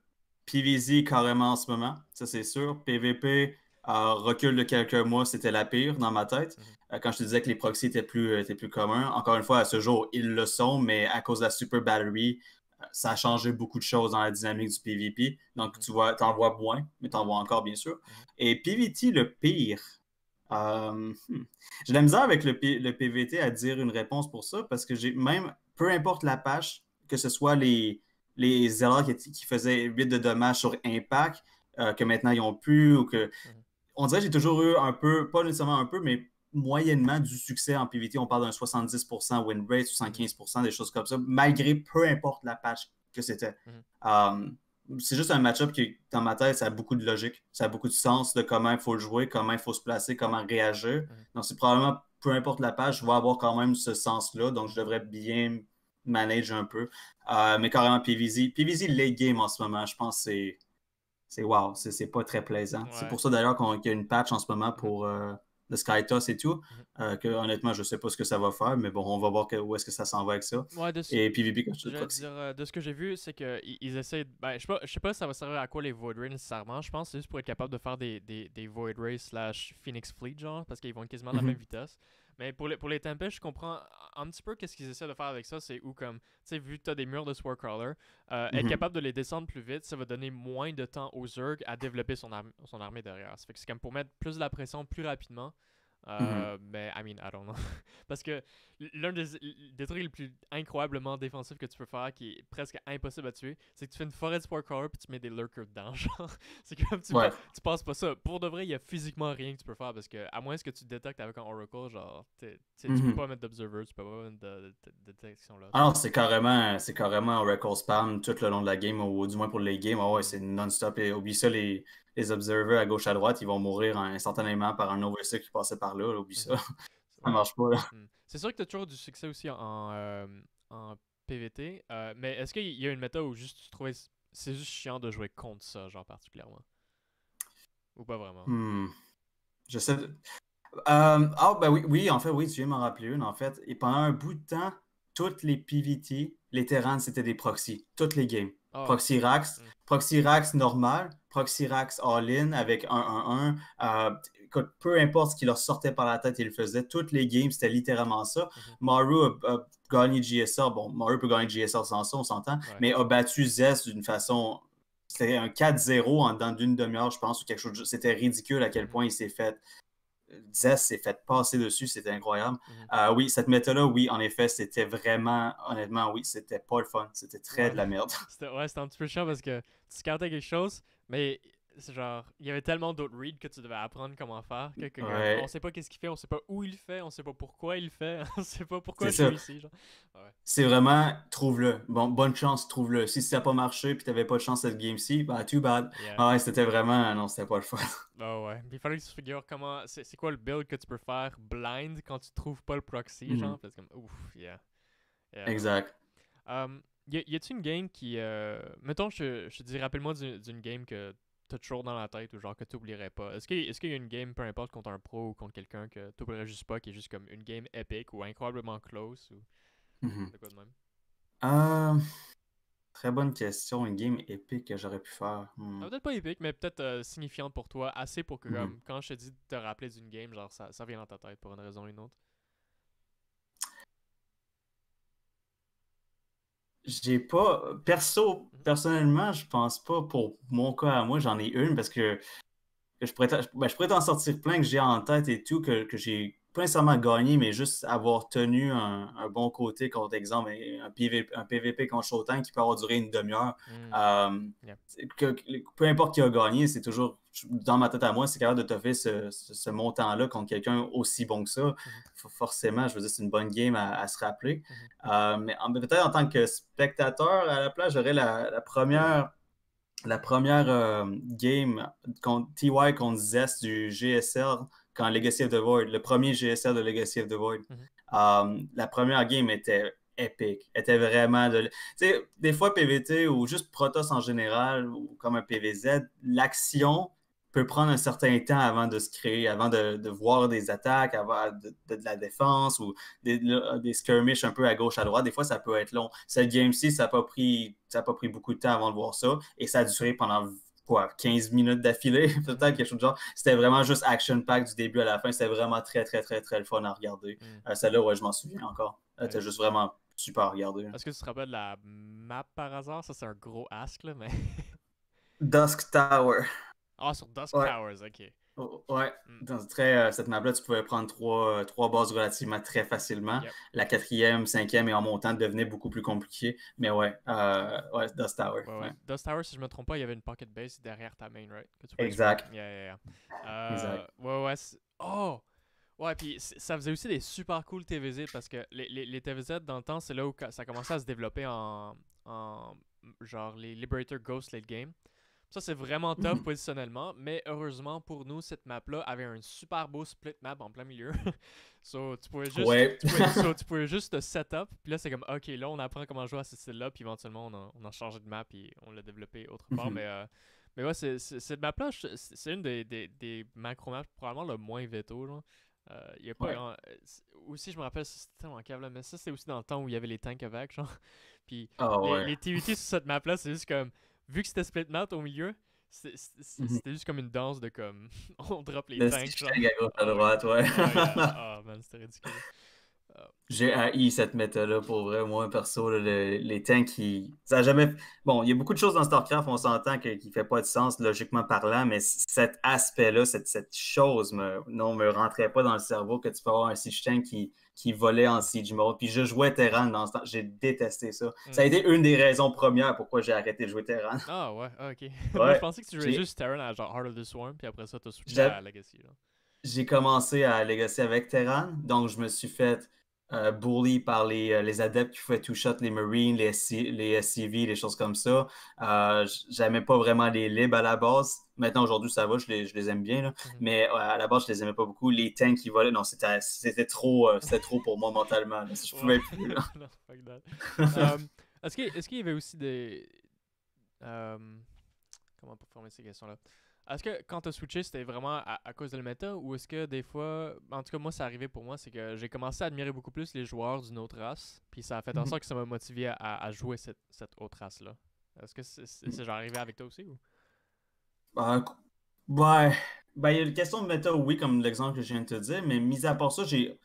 PVZ carrément en ce moment, ça c'est sûr. PVP ah, recul de quelques mois, c'était la pire dans ma tête. Mhm. Euh, quand je te disais que les proxys étaient plus, euh, plus communs, encore une fois, à ce jour, ils le sont, mais à cause de la Super Battery, euh, ça a changé beaucoup de choses dans la dynamique du PvP. Donc, mhm. tu vois, t'en vois moins, mais t'en vois encore, bien sûr. Mhm. Et PvT, le pire. Hmm, j'ai la misère avec le, PVT à dire une réponse pour ça, parce que j'ai même, peu importe la patch, que ce soit les, les erreurs qui, faisaient 8 de dommages sur Impact, que maintenant ils n'ont plus, ou que on dirait que j'ai toujours eu un peu, pas nécessairement un peu, mais moyennement du succès en PVT. On parle d'un 70% win rate, 75%, des choses comme ça, malgré peu importe la patch que c'était. Mhm. Euh, c'est juste un match-up qui, dans ma tête, ça a beaucoup de logique. Ça a beaucoup de sens de comment il faut le jouer, comment il faut se placer, comment réagir. Mhm. Donc, c'est probablement, peu importe la page, je vais avoir quand même ce sens-là. Donc, je devrais bien manager un peu. Euh, mais carrément, PVZ. PVZ, les game en ce moment, je pense, c'est c'est wow, c'est pas très plaisant. C'est pour ça d'ailleurs qu'il y a une patch en ce moment mm-hmm. pour euh, le SkyToss et tout, mm-hmm. euh, que honnêtement, je sais pas ce que ça va faire, mais bon, on va voir que, où est-ce que ça s'en va avec ça. et PvP, comme je dire, euh, De ce que j'ai vu, c'est qu'ils ils essayent. Ben, je sais pas, sais pas si ça va servir à quoi les Void Rays nécessairement, je pense, c'est juste pour être capable de faire des, des, Void Ray slash Phoenix Fleet, genre, parce qu'ils vont quasiment à la mm-hmm. même vitesse. Mais pour, les, pour les tempêtes, je comprends un petit peu qu'est-ce qu'ils essaient de faire avec ça. C'est où, comme, tu sais, vu que tu as des murs de Swarcrawler, euh, être mhm. capable de les descendre plus vite, ça va donner moins de temps aux Zerg à développer son, son armée derrière. fait c'est comme pour mettre plus de la pression plus rapidement. Mm-hmm. Euh, mais, I mean, I don't (laughs) Parce que l'un des, trucs les plus incroyablement défensifs que tu peux faire, qui est presque impossible à tuer, c'est que tu fais une forêt de car puis tu mets des lurkers dedans. (laughs) Genre, c'est comme tu, ouais. tu passes pas ça. Pour de vrai, il y a physiquement rien que tu peux faire parce que, à moins que tu détectes avec un Oracle, genre, tu tu peux mm-hmm. pas mettre d'Observer, tu peux pas mettre de, détection là. Ah c'est carrément, c'est carrément Oracle spam tout le long de la game, ou du moins pour les games. Ah ouais, c'est non-stop. Et oublie ça, les, les observers à gauche à droite, ils vont mourir instantanément par un OVC qui passait par là. oublie ça. Mhm. (laughs) ça marche pas. Mhm. C'est sûr que tu as toujours du succès aussi en, euh, en PVT, euh, mais est-ce qu'il y a une méta où juste tu trouvais c'est juste chiant de jouer contre ça, genre particulièrement Ou pas vraiment hmm. Je sais. Euh, ah, ben oui, oui, en fait, oui, tu viens m'en rappeler une, en fait. Et pendant un bout de temps, toutes les PVT, les terrains, c'était des proxys. Toutes les games. Ah, Proxy Rax, hmm. Proxy Rax normal, Proxyrax All-In avec 1-1-1. Euh, peu importe ce qui leur sortait par la tête, ils le faisaient. Toutes les games, c'était littéralement ça. Mhm. Maru a, gagné GSR. Bon, Maru peut gagner GSR sans ça, on s'entend, mais a battu Zest d'une façon. C'était un 4-0 en dedans d'une demi-heure, je pense, ou quelque chose. C'était ridicule à quel mhm. point il s'est fait. Zest s'est fait passer dessus, c'était incroyable. Mhm. Euh, oui, cette méthode-là, oui, en effet, c'était vraiment, honnêtement, oui, c'était pas le fun. C'était très de la merde. (laughs) ouais, c'était un petit peu chiant parce que tu scartais quelque chose, mais c'est genre, il y avait tellement d'autres reads que tu devais apprendre comment faire on sait pas qu'est-ce qu'il fait, on sait pas où il fait, on sait pas pourquoi il fait, (laughs) on sait pas pourquoi c'est ici. C'est vraiment trouve-le. Bon, bonne chance, trouve-le. Si ça n'a pas marché puis t'avais pas de chance cette game-ci, bah too bad. Ah ouais, c'était vraiment non, c'était pas le fun. (laughs) bah ouais. il fallait que tu figures comment c'est quoi le build que tu peux faire blind quand tu trouves pas le proxy, mhm. genre, ouf, yeah. Exact. Um, y, a-t-il une game qui. Euh, mettons, je, te dis, rappelle-moi d'une game que t'as toujours dans la tête ou genre que t'oublierais pas. Est-ce qu'il est y a une game, peu importe, contre un pro ou contre quelqu'un que t'oublierais juste pas, qui est juste comme une game épique ou incroyablement close ou. c'est mhm. de quoi de même? Euh, très bonne question. Une game épique que j'aurais pu faire. Hmm. Ah, peut-être pas épique, mais peut-être euh, signifiante pour toi. Assez pour que, mhm. quand je te dis de te rappeler d'une game, genre, ça, ça vient dans ta tête pour une raison ou une autre. J'ai pas. Perso, personnellement, je pense pas pour mon cas à moi, j'en ai une parce que, je, pourrais, ben, je pourrais t'en sortir plein que j'ai en tête et tout, que j'ai pas nécessairement gagner, mais juste avoir tenu un, bon côté contre, exemple, un PVP, contre Shotan qui peut avoir duré une demi-heure. Hmm. Euh, peu importe qui a gagné, c'est toujours, dans ma tête à moi, c'est capable de te faire ce, montant-là contre quelqu'un aussi bon que ça. Mhm. Forcément, je veux dire, c'est une bonne game à, se rappeler. Mhm. Euh, mais peut-être en tant que spectateur, à la place, j'aurais la, première la première euh, game contre TY contre Zest du GSL quand Legacy of the Void, le premier GSR de Legacy of the Void, mhm. um, la première game était épique, était vraiment Tu sais, des fois PVT ou juste Protoss en général, ou comme un PVZ, l'action peut prendre un certain temps avant de se créer, avant de, voir des attaques, avoir de, la défense ou des, des skirmishes un peu à gauche, à droite. Des fois, ça peut être long. Cette game-ci, ça n'a pas, pris, ça pas pris beaucoup de temps avant de voir ça et ça a duré pendant quoi, 15 minutes d'affilée, (laughs) peut-être quelque chose de genre. C'était vraiment juste action-pack du début à la fin. C'était vraiment très, très, très, très le fun à regarder. Mm. Euh, celle-là, ouais, je m'en souviens encore. C'était juste vraiment super à regarder. Est-ce que tu te rappelles de la map par hasard? Ça, c'est un gros ask, là, mais... Dusk Tower. Ah, oh, sur Dusk Towers, ok ouais, mm. dans très, euh, cette map-là, tu pouvais prendre trois, euh, trois bases relativement très facilement. La quatrième, cinquième et en montant devenait beaucoup plus compliqué. Mais ouais, euh, ouais Dust Tower. Dust Tower, si je ne me trompe pas, il y avait une pocket base derrière ta main, right? exact. Yeah, yeah, Ouais, ouais. Oh! Ouais, puis ça faisait aussi des super cool TVZ parce que les, TVZ, dans le temps, c'est là où ça commençait à se développer en, en genre les Liberator Ghost late game. Ça, c'est vraiment top (clears throat) positionnellement, mais heureusement pour nous, cette map-là avait un super beau split map en plein milieu. (laughs) so, tu pouvais juste, (laughs) tu, pouvais, juste te setup, puis là, c'est comme, ok, là, on apprend comment jouer à ce style-là, puis éventuellement, on a, changé de map, puis on l'a développé autre part, (laughs) mais. Euh, mais ouais, cette map-là, c'est une des, des, macro-maps probablement le moins veto. Genre. Euh, il y a pas euh, Aussi, je me rappelle, c'était tellement cave mais ça, c'est aussi dans le temps où il y avait les tanks avec, genre. Puis ah les, TUT sur cette map-là, c'est juste comme vu que c'était split mat au milieu, mhm. c'était juste comme une danse de comme (laughs) on drop les tanks. Genre. à ah droite, ouais. Ah, (laughs) ah, ah, man, c'était ridicule. J'ai haï cette méthode là pour vrai, moi perso, les tanks qui. Ça n'a jamais. Bon, il y a beaucoup de choses dans StarCraft, on s'entend qu'il qui fait pas de sens logiquement parlant, mais cet aspect-là, cette, cette chose me, non, me rentrait pas dans le cerveau que tu peux avoir un siege tank qui, qui volait en siege mode. Puis je jouais Terran dans ce temps. J'ai détesté ça. Hmm. Ça a été une des raisons premières pourquoi j'ai arrêté de jouer Terran. Ah ouais, ah, ok. (laughs) je pensais que tu jouais juste Terran à genre Heart of the Swarm, puis après ça, t'as switché à Legacy. J'ai commencé à Legacy avec Terran, donc je me suis fait euh, bully par les, euh, les adeptes qui faisaient two-shot les Marines, les, les SCV, les choses comme ça. Euh, J'aimais pas vraiment les libres à la base. Maintenant, aujourd'hui, ça va, je les, aime bien. Là. Mhm. Mais euh, à la base, je les aimais pas beaucoup. Les tanks qui volaient, non, c'était trop, euh, c'était trop pour moi mentalement. Je pouvais plus. (laughs) Euh, est-ce qu'il y avait aussi des. comment pour former ces questions-là? Est-ce que quand tu as switché, c'était vraiment à, cause de le méta ou est-ce que des fois, en tout cas moi, ça arrivait pour moi, c'est que j'ai commencé à admirer beaucoup plus les joueurs d'une autre race, puis ça a fait en mhm. sorte que ça m'a motivé à, jouer cette, cette autre race-là. Est-ce que c'est c'est genre arrivé avec toi aussi ou? Bah, ben, il y a une question de méta, oui, comme l'exemple que je viens de te dire, mais mis à part ça, j'ai.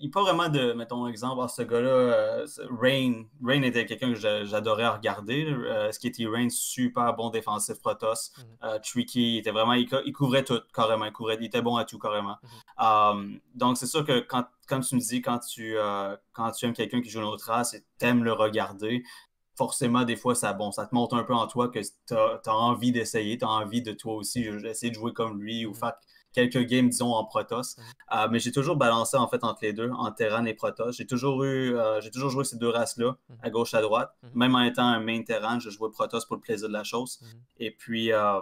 Il n'y a pas vraiment de, mettons, exemple, ah, ce gars-là, euh, Rain. Rain était quelqu'un que j'adorais regarder. Euh, ce qui était Rain, super bon défensif Protoss. Mhm. Euh, tricky, il était vraiment, il, couvrait tout, carrément. Il, couvrait, il était bon à tout, carrément. Mhm. Um, donc, c'est sûr que quand, comme tu me dis, quand tu, quand tu aimes quelqu'un qui joue une autre race, t'aimes le regarder forcément, des fois, ça, bon, ça te monte un peu en toi que tu as, envie d'essayer, tu as envie de toi aussi, essayer de jouer comme lui ou mm. faire quelques games, disons, en Protoss. Mm. Euh, mais j'ai toujours balancé, en fait, entre les deux, en Terran et Protoss. J'ai toujours eu, euh, j'ai toujours joué ces deux races-là, mm. à gauche, à droite. Même en étant un main Terran, je jouais Protoss pour le plaisir de la chose. Et puis, euh,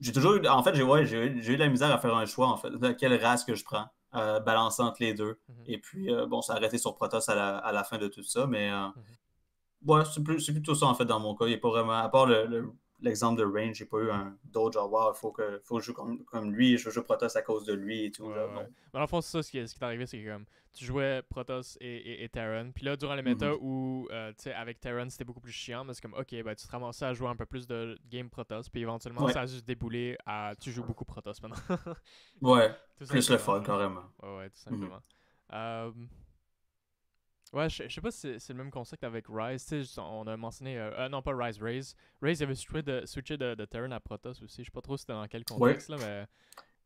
j'ai toujours eu, en fait, j'ai eu de la misère à faire un choix, en fait, de quelle race que je prends. balancer entre les deux. Mm-hmm. Et puis, bon, ça a arrêté sur Protoss à la, à la fin de tout ça, mais mm-hmm. Ouais, c'est, plus, c'est plutôt ça en fait dans mon cas. Il n'y a pas vraiment, à part le, l'exemple de Range, j'ai pas eu un d'autre genre, wow, faut que, faut que comme, comme lui, je joue Protoss à cause de lui et tout. Ouais, Mais en le fond, c'est ça ce qui, est, ce qui arrivé, c'est que comme, tu jouais Protoss et, et, Terran. Puis là, durant les mm-hmm. méta où, euh, tu sais, avec Terran, c'était beaucoup plus chiant, mais c'est comme, ok, ben, tu te ramassais à jouer un peu plus de game Protoss, puis éventuellement, ça a juste déboulé à tu joues beaucoup Protoss maintenant. (laughs) ouais, plus le fun, carrément. Ouais, ouais, tout mm-hmm. simplement. Euh, Ouais, je, sais pas si c'est le même concept avec Rise. on a mentionné. Euh, euh, non, pas Rise, Raze. Raze avait switché de, de, Terran à Protoss aussi. Je sais pas trop c'était dans quel contexte, là, mais,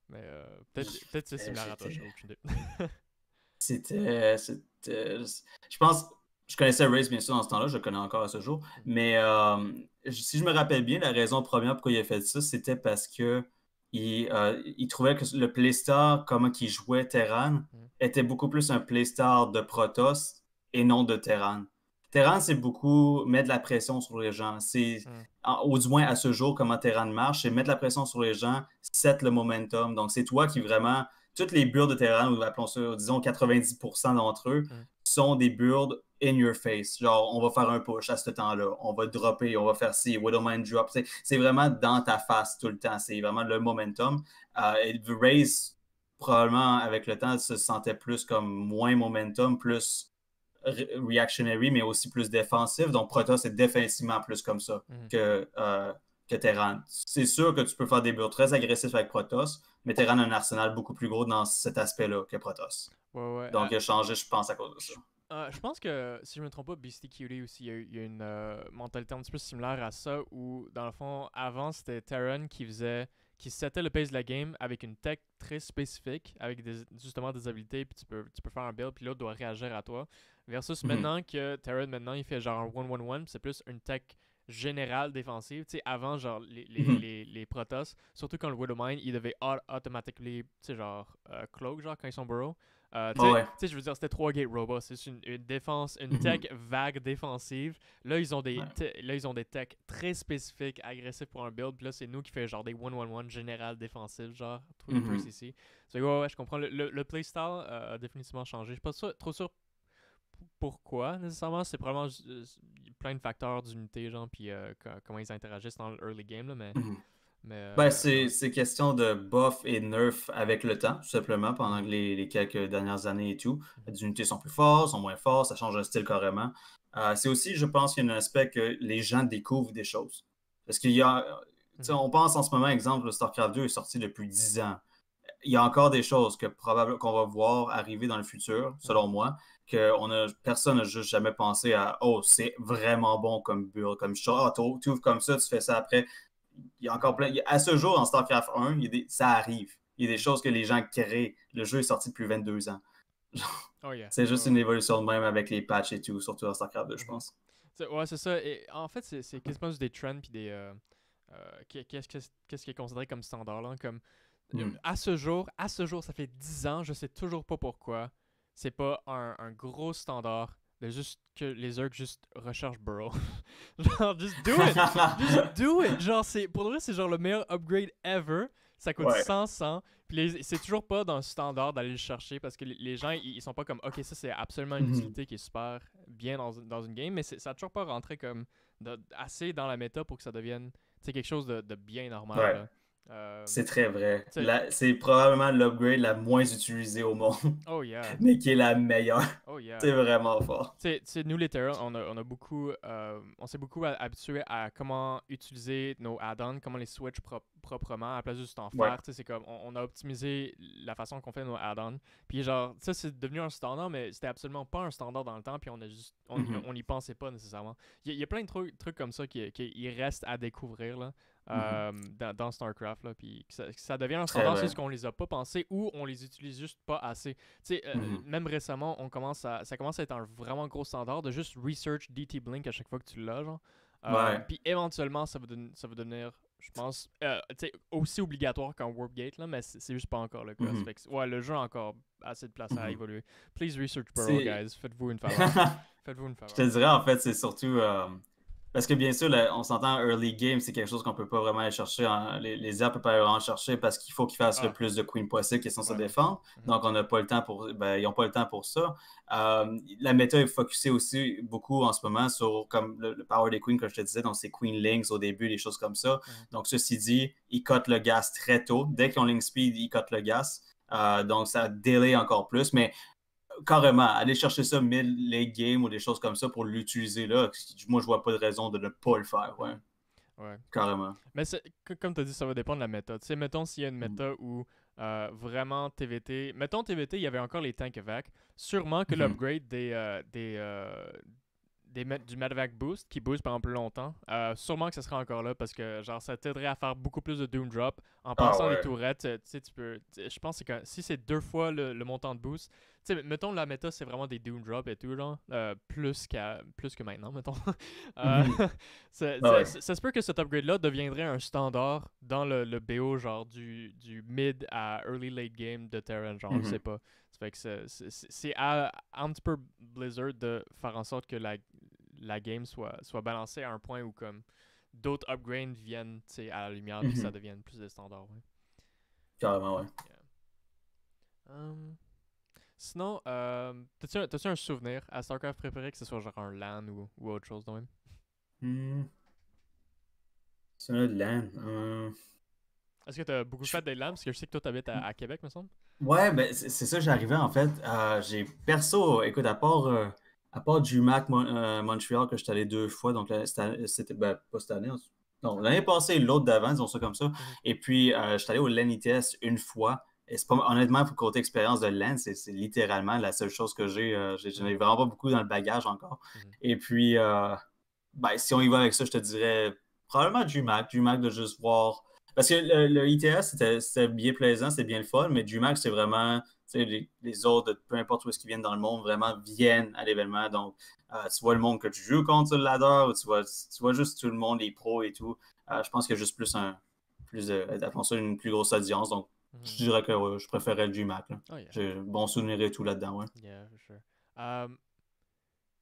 mais euh, peut-être peut c'est similaire à toi, j'ai aucune idée. (laughs) c'était. Je pense. Je connaissais Raze bien sûr dans ce temps-là, je le connais encore à ce jour. Mm. Mais si je me rappelle bien, la raison première pourquoi il a fait ça, c'était parce que il, il, trouvait que le playstar comment qu'il jouait Terran, mm. était beaucoup plus un playstar de Protoss et non de Terran. Terran, c'est beaucoup mettre de la pression sur les gens. C'est, au mm. moins à ce jour, comment Terran marche, c'est mettre la pression sur les gens, c'est le momentum. Donc, c'est toi qui vraiment. Toutes les burdes de Terran, ou appelons ça, disons 90% d'entre eux, mm. sont des burdes in your face. Genre, on va faire un push à ce temps-là, on va dropper, on va faire ci, we mind drop. C'est vraiment dans ta face tout le temps. C'est vraiment le momentum. Euh, et the probablement avec le temps, se sentait plus comme moins momentum, plus reactionary, mais aussi plus défensif. Donc, Protoss est défensivement plus comme ça mm. que, euh, que Terran. C'est sûr que tu peux faire des builds très agressifs avec Protoss, mais Terran a un arsenal beaucoup plus gros dans cet aspect-là que Protoss. Donc, il a euh, changé, je pense, à cause de ça. Euh, je pense que, si je me trompe pas, Beastie Cutie aussi, il y a, une mentalité un petit peu similaire à ça, où, dans le fond, avant, c'était Terran qui faisait, qui setait le pace de la game avec une tech très spécifique, avec des, justement des habilités, puis tu peux, tu peux faire un build, puis l'autre doit réagir à toi. Versus mhm. maintenant que Taron, maintenant, il fait genre 1-1-1, c'est plus une tech générale défensive. Tu sais, avant, genre, les, les, mhm. les, les, Protoss, surtout quand le Widowmine, il devait automatiquement, tu sais, genre, euh, cloak, genre, quand ils sont burrow. Euh, tu sais, je veux dire, c'était trois gate robots. C'est une, une, défense, une mhm. tech vague défensive. Là, ils ont des, là, ils ont des techs très spécifiques, agressifs pour un build. Puis là, c'est nous qui fait genre des 1-1-1 général défensif, genre, tous les trucs ici. ouais, je comprends. Le, le, playstyle euh, a définitivement changé. Je suis pas trop sûr pourquoi nécessairement. C'est probablement euh, plein de facteurs d'unité, genre, puis euh, comment ils interagissent dans l'early game, là, mais. Mm-hmm. Euh, ben, c'est question de buff et nerf avec le temps, tout simplement, pendant les, quelques dernières années et tout. Mm-hmm. Les unités sont plus fortes, sont moins fortes, ça change un style carrément. c'est aussi, je pense, qu'il y a un aspect que les gens découvrent des choses. Parce qu'il y a. Mm-hmm. On pense en ce moment, exemple, le StarCraft 2 est sorti depuis 10 ans. Il y a encore des choses que probablement qu'on va voir arriver dans le futur, selon moi, on a, personne n'a juste jamais pensé à Oh, c'est vraiment bon comme build, comme shot, ah, tu ouvres comme ça, tu fais ça après. Il y a encore plein. À ce jour, en StarCraft 1, il ça arrive. Il y a des choses que les gens créent. Le jeu est sorti depuis 22 ans. (laughs) Oh, c'est juste oh, une évolution de même avec les patchs et tout, surtout en StarCraft 2, je mm-hmm. pense. Ouais, c'est ça. Et en fait, c'est quasiment juste des trends puis des. Euh, euh, qu'est-ce qui est considéré comme standard Comme, hmm. À ce jour, à ce jour, ça fait 10 ans, je sais toujours pas pourquoi c'est pas un, un, gros standard de juste que les Urks juste recherchent Burrow. (laughs) genre, just do it! (laughs) just do it! Genre, pour vrai, c'est genre le meilleur upgrade ever. Ça coûte 100, 100. Puis c'est toujours pas dans standard d'aller le chercher parce que les, gens, ils, sont pas comme, OK, ça c'est absolument une mhm. utilité qui est super bien dans, dans une game, mais ça a toujours pas rentré comme assez dans la méta pour que ça devienne quelque chose de, de bien normal. Euh, c'est très vrai. C'est probablement l'upgrade la moins utilisée au monde. (laughs) Oh yeah. (laughs) Mais qui est la meilleure. Oh yeah. C'est vraiment fort. c'est nous, Literal, on, a, on, beaucoup, euh, on s'est beaucoup habitué à comment utiliser nos add-ons, comment les switch proprement à la place de juste en faire. C'est comme, on, a optimisé la façon qu'on fait nos add-ons. Puis genre, ça, c'est devenu un standard, mais c'était absolument pas un standard dans le temps. Puis on a juste, on, mm-hmm. y pensait pas nécessairement. Il y, a plein de trucs, trucs comme ça qui, qui restent à découvrir. Là. Mm-hmm. Euh, dans, StarCraft. Là, puis ça, ça, devient un standard, c'est ce qu'on les a pas pensé ou on les utilise juste pas assez. Euh, mm-hmm. Même récemment, on commence à, ça commence à être un vraiment gros standard de juste research DT Blink à chaque fois que tu l'as. Euh, puis éventuellement, ça va, ça va devenir, je pense, aussi obligatoire qu'en Warpgate, là, mais c'est juste pas encore le cas. Mm-hmm. ouais, le jeu a encore assez de place à évoluer. Please research Burrow, guys. Faites-vous une (laughs) faveur. Faites-vous une faveur. Je te dirais, en fait, c'est surtout. Parce que bien sûr, on s'entend early game, c'est quelque chose qu'on ne peut pas vraiment aller chercher. Les, les airs ne peuvent pas aller chercher parce qu'il faut qu'ils fassent le plus de queen possible qu'ils sont se défendre. Mhm. Donc, on n'a pas le temps pour. Ben, ils n'ont pas le temps pour ça. Euh, la méta est focusée aussi beaucoup en ce moment sur comme le, power des queens, comme je te disais, donc c'est queen links au début, des choses comme ça. Donc, ceci dit, ils cotent le gaz très tôt. Dès qu'ils ont link speed, ils cotent le gaz. Euh, donc, ça délai encore plus. Mais carrément, aller chercher ça mid les games ou des choses comme ça pour l'utiliser là. Moi, je vois pas de raison de ne pas le faire. Ouais. ouais. Carrément. Mais comme tu as dit, ça va dépendre de la méthode. Tu mettons s'il y a une mm. méthode où euh, vraiment TVT. Mettons TVT, il y avait encore les tanks vac. Sûrement que mm-hmm. l'upgrade des, euh, des, euh, des, du Medevac Boost qui booste pendant plus longtemps, euh, sûrement que ce sera encore là parce que genre ça t'aiderait à faire beaucoup plus de Doom Drop. En ah passant les tourettes, euh, tu peux. Je pense que si c'est deux fois le, montant de boost, tu sais, mettons la méta c'est vraiment des Doom Drop et tout, genre, euh, plus, qu'à, plus que maintenant, mettons. (laughs) Mhm. (laughs) Ah ça, se peut que cet upgrade-là deviendrait un standard dans le, le BO, genre du, du mid à early late game de Terran, je mhm. sais pas. que c'est à un petit peu Blizzard de faire en sorte que la, la game soit, soit balancée à un point où comme d'autres upgrades viennent à la lumière et mhm. ça devienne plus des standards. Carrément, ouais. Um, sinon, euh, t'as-tu un, un, souvenir à StarCraft préféré que ce soit genre un LAN ou, ou autre chose dans même? C'est hmm. un LAN. Euh. Est-ce que t'as beaucoup fait des LAN? Parce que je sais que toi t'habites à, hmm. à Québec, me semble. Ouais, ben c'est ça, j'arrivais en fait. j'ai perso, écoute, à part euh, à part du Mac euh, Montreal que je suis allé deux fois, donc c'était ben, pas cette année. Non, l'année passée, l'autre d'avant, disons ça comme ça. Mm-hmm. Et puis, euh, je suis allé au LAN ITS une fois. honnêtement, pour côté expérience de LAN, c'est littéralement la seule chose que j'ai. Euh, je j'ai ai vraiment pas beaucoup dans le bagage encore. Mm-hmm. Et puis, ben, si on y va avec ça, je te dirais probablement du Mac. Du Mac de juste voir. Parce que le, ITS, c'était bien plaisant, c'était bien le fun, mais du Mac, c'est vraiment les, autres, peu importe où est-ce qu'ils viennent dans le monde, vraiment viennent à l'événement. Donc, euh, tu vois le monde que tu joues contre le ladder, ou tu vois, tu vois juste tout le monde, les pros et tout. Euh, je pense qu'il y a juste plus un plus de, une plus grosse audience. Donc, mhm. je dirais que je préférais le GMAC. mac oh, j'ai J'ai bon souvenir et tout là-dedans. Ouais. Um,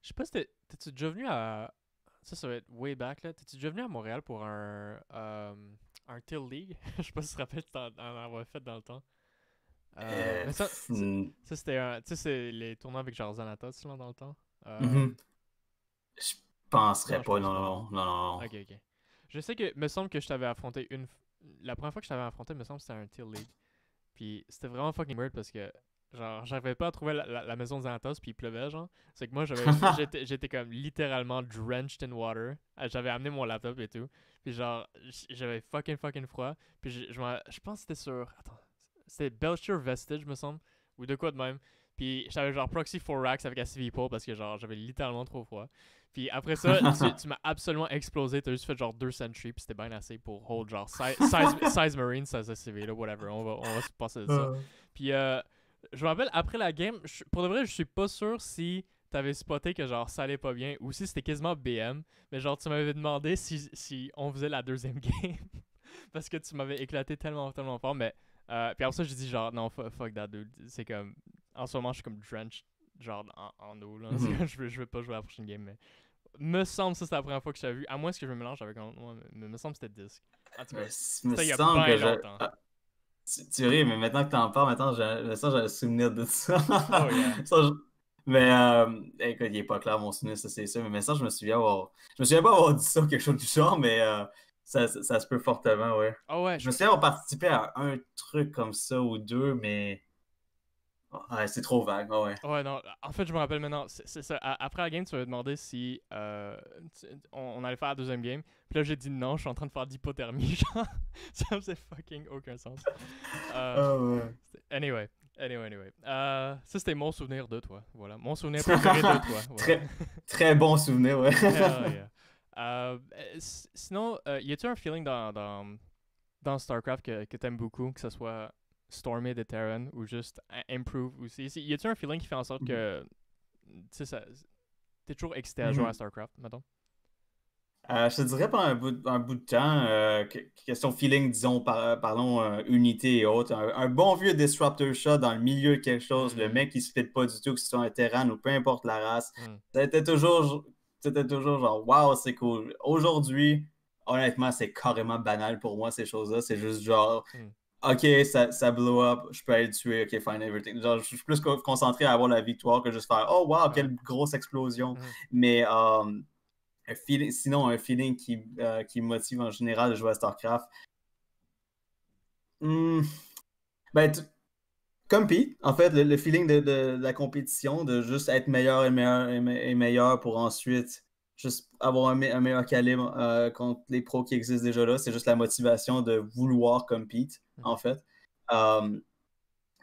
je sais pas si t'es-tu déjà venu à. Ça, ça va être way back là. tes déjà venu à Montréal pour un. Um, un Till League (laughs) Je sais pas si tu te rappelles, t'en en, fait dans le temps. Euh, ça, c'était un. Tu sais, c'est les tournois avec genre Zanatos, dans le temps. Euh, mhm. Je penserais pas, non, non, non, Ok, ok. Je sais que, me semble que je t'avais affronté une. La première fois que je t'avais affronté, me semble que c'était un Teal League. Puis c'était vraiment fucking weird parce que, genre, j'arrivais pas à trouver la, maison de Zanatos, puis il pleuvait, genre. C'est que moi, j'avais, (laughs) j'étais, comme littéralement drenched in water. Euh, j'avais amené mon laptop et tout. Puis genre, j'avais fucking fucking froid. Puis je, je, pense que c'était sur. Attends c'était Belcher Vestige, me semble. Ou de quoi de même. Puis j'avais genre proxy 4 racks avec CV Pool parce que genre j'avais littéralement trop froid. Puis après ça, (laughs) tu, m'as absolument explosé. T'as juste fait genre 2 centuries, puis c'était bien assez pour hold genre (laughs) size, size, marine, size ACV, là, whatever. On va, se passer de ça. Euh. Puis euh, je me rappelle, après la game, pour de vrai, je suis pas sûr si t'avais spoté que genre ça allait pas bien ou si c'était quasiment BM. Mais genre tu m'avais demandé si, si on faisait la deuxième (laughs) game parce que tu m'avais éclaté tellement, tellement fort. Mais euh, puis après ça, je dis genre, non, fuck that, dude. C'est comme, en ce moment, je suis comme drenched, genre, en, eau. Là. Mhm. (laughs) je, veux, je veux pas jouer à la prochaine game, mais me semble ça, c'est la première fois que je l'ai vu. À moins que je me mélange avec un mais me semble que c'était disque. En tout cas, ah, tu, ris, mais maintenant que t'en parles, maintenant, je sens j'ai un souvenir de ça. Oh, (laughs) ça Mais euh, écoute, il est pas clair mon souvenir, ça c'est sûr. Mais ça, je me souviens avoir. Je me souviens pas avoir dit ça ou quelque chose du genre, mais euh, ça, ça, se peut fortement, ah ouais. Je, me souviens, on participait à un truc comme ça ou deux, mais. Ah, c'est trop vague, ah ouais. Ouais, non. En fait, je me rappelle maintenant, Après la game, tu m'avais demandé si euh, on, allait faire la deuxième game. Puis là, j'ai dit non, je suis en train de faire d'hypothermie (laughs) ça faisait fucking aucun sens. Euh, anyway. Anyway, anyway. Euh, ça, c'était mon souvenir de toi. Voilà. Mon souvenir (laughs) préféré de toi. Très, bon souvenir, ouais. (laughs) Euh, euh, sinon, euh, y a-tu un feeling dans, StarCraft que, que t'aimes beaucoup, que ce soit Stormy de Terran ou juste Improve aussi Y a-tu un feeling qui fait en sorte que mhm. tu sais, t'es toujours excité à jouer à mhm. StarCraft, mettons je dirais pendant un bout, un bout de temps, question feeling, disons, parlons unité et autres, un, bon vieux disruptor shot dans le milieu de quelque chose, le mhm. mec qui se fait pas du tout, que ce soit un terrain ou peu importe la race, ça était toujours c'était toujours genre, waouh, c'est cool. Aujourd'hui, honnêtement, c'est carrément banal pour moi, ces choses-là. C'est juste genre, hmm. ok, ça, ça blow up, je peux aller tuer, ok, fine, everything. je suis plus concentré à avoir la victoire que juste faire, oh wow, quelle hmm. grosse explosion. Hmm. Mais euh, feeling, sinon, un feeling qui, euh, qui motive en général de jouer à StarCraft. Mm. Ben, Compete, en fait, le, feeling de, la compétition, de juste être meilleur et meilleur et, meilleur pour ensuite juste avoir un, meilleur calibre euh, contre les pros qui existent déjà là. C'est juste la motivation de vouloir compete, mm. en fait. Um,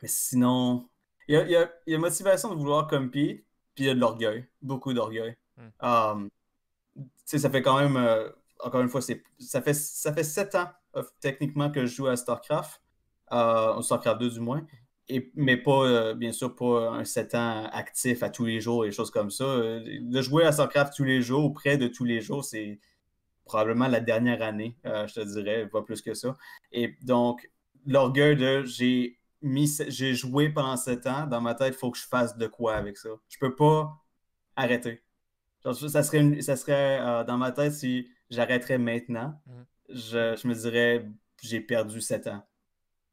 sinon, il y a, motivation de vouloir compete, puis il y a de l'orgueil, beaucoup d'orgueil. Mm. Um, ça fait quand même, euh, encore une fois, ça fait, ça fait sept ans euh, techniquement que je joue à StarCraft, StarCraft 2 du moins mais pas, euh, bien sûr, pas un 7 ans actif à tous les jours et choses comme ça. Euh, de jouer à StarCraft tous les jours, près de tous les jours, c'est probablement la dernière année, euh, je te dirais, pas plus que ça. Et donc, l'orgueil de j'ai mis j'ai joué pendant 7 ans, dans ma tête, il faut que je fasse de quoi avec ça. Je peux pas arrêter. ça serait, ça serait dans ma tête, si j'arrêterais maintenant, mmh. je, me dirais j'ai perdu 7 ans.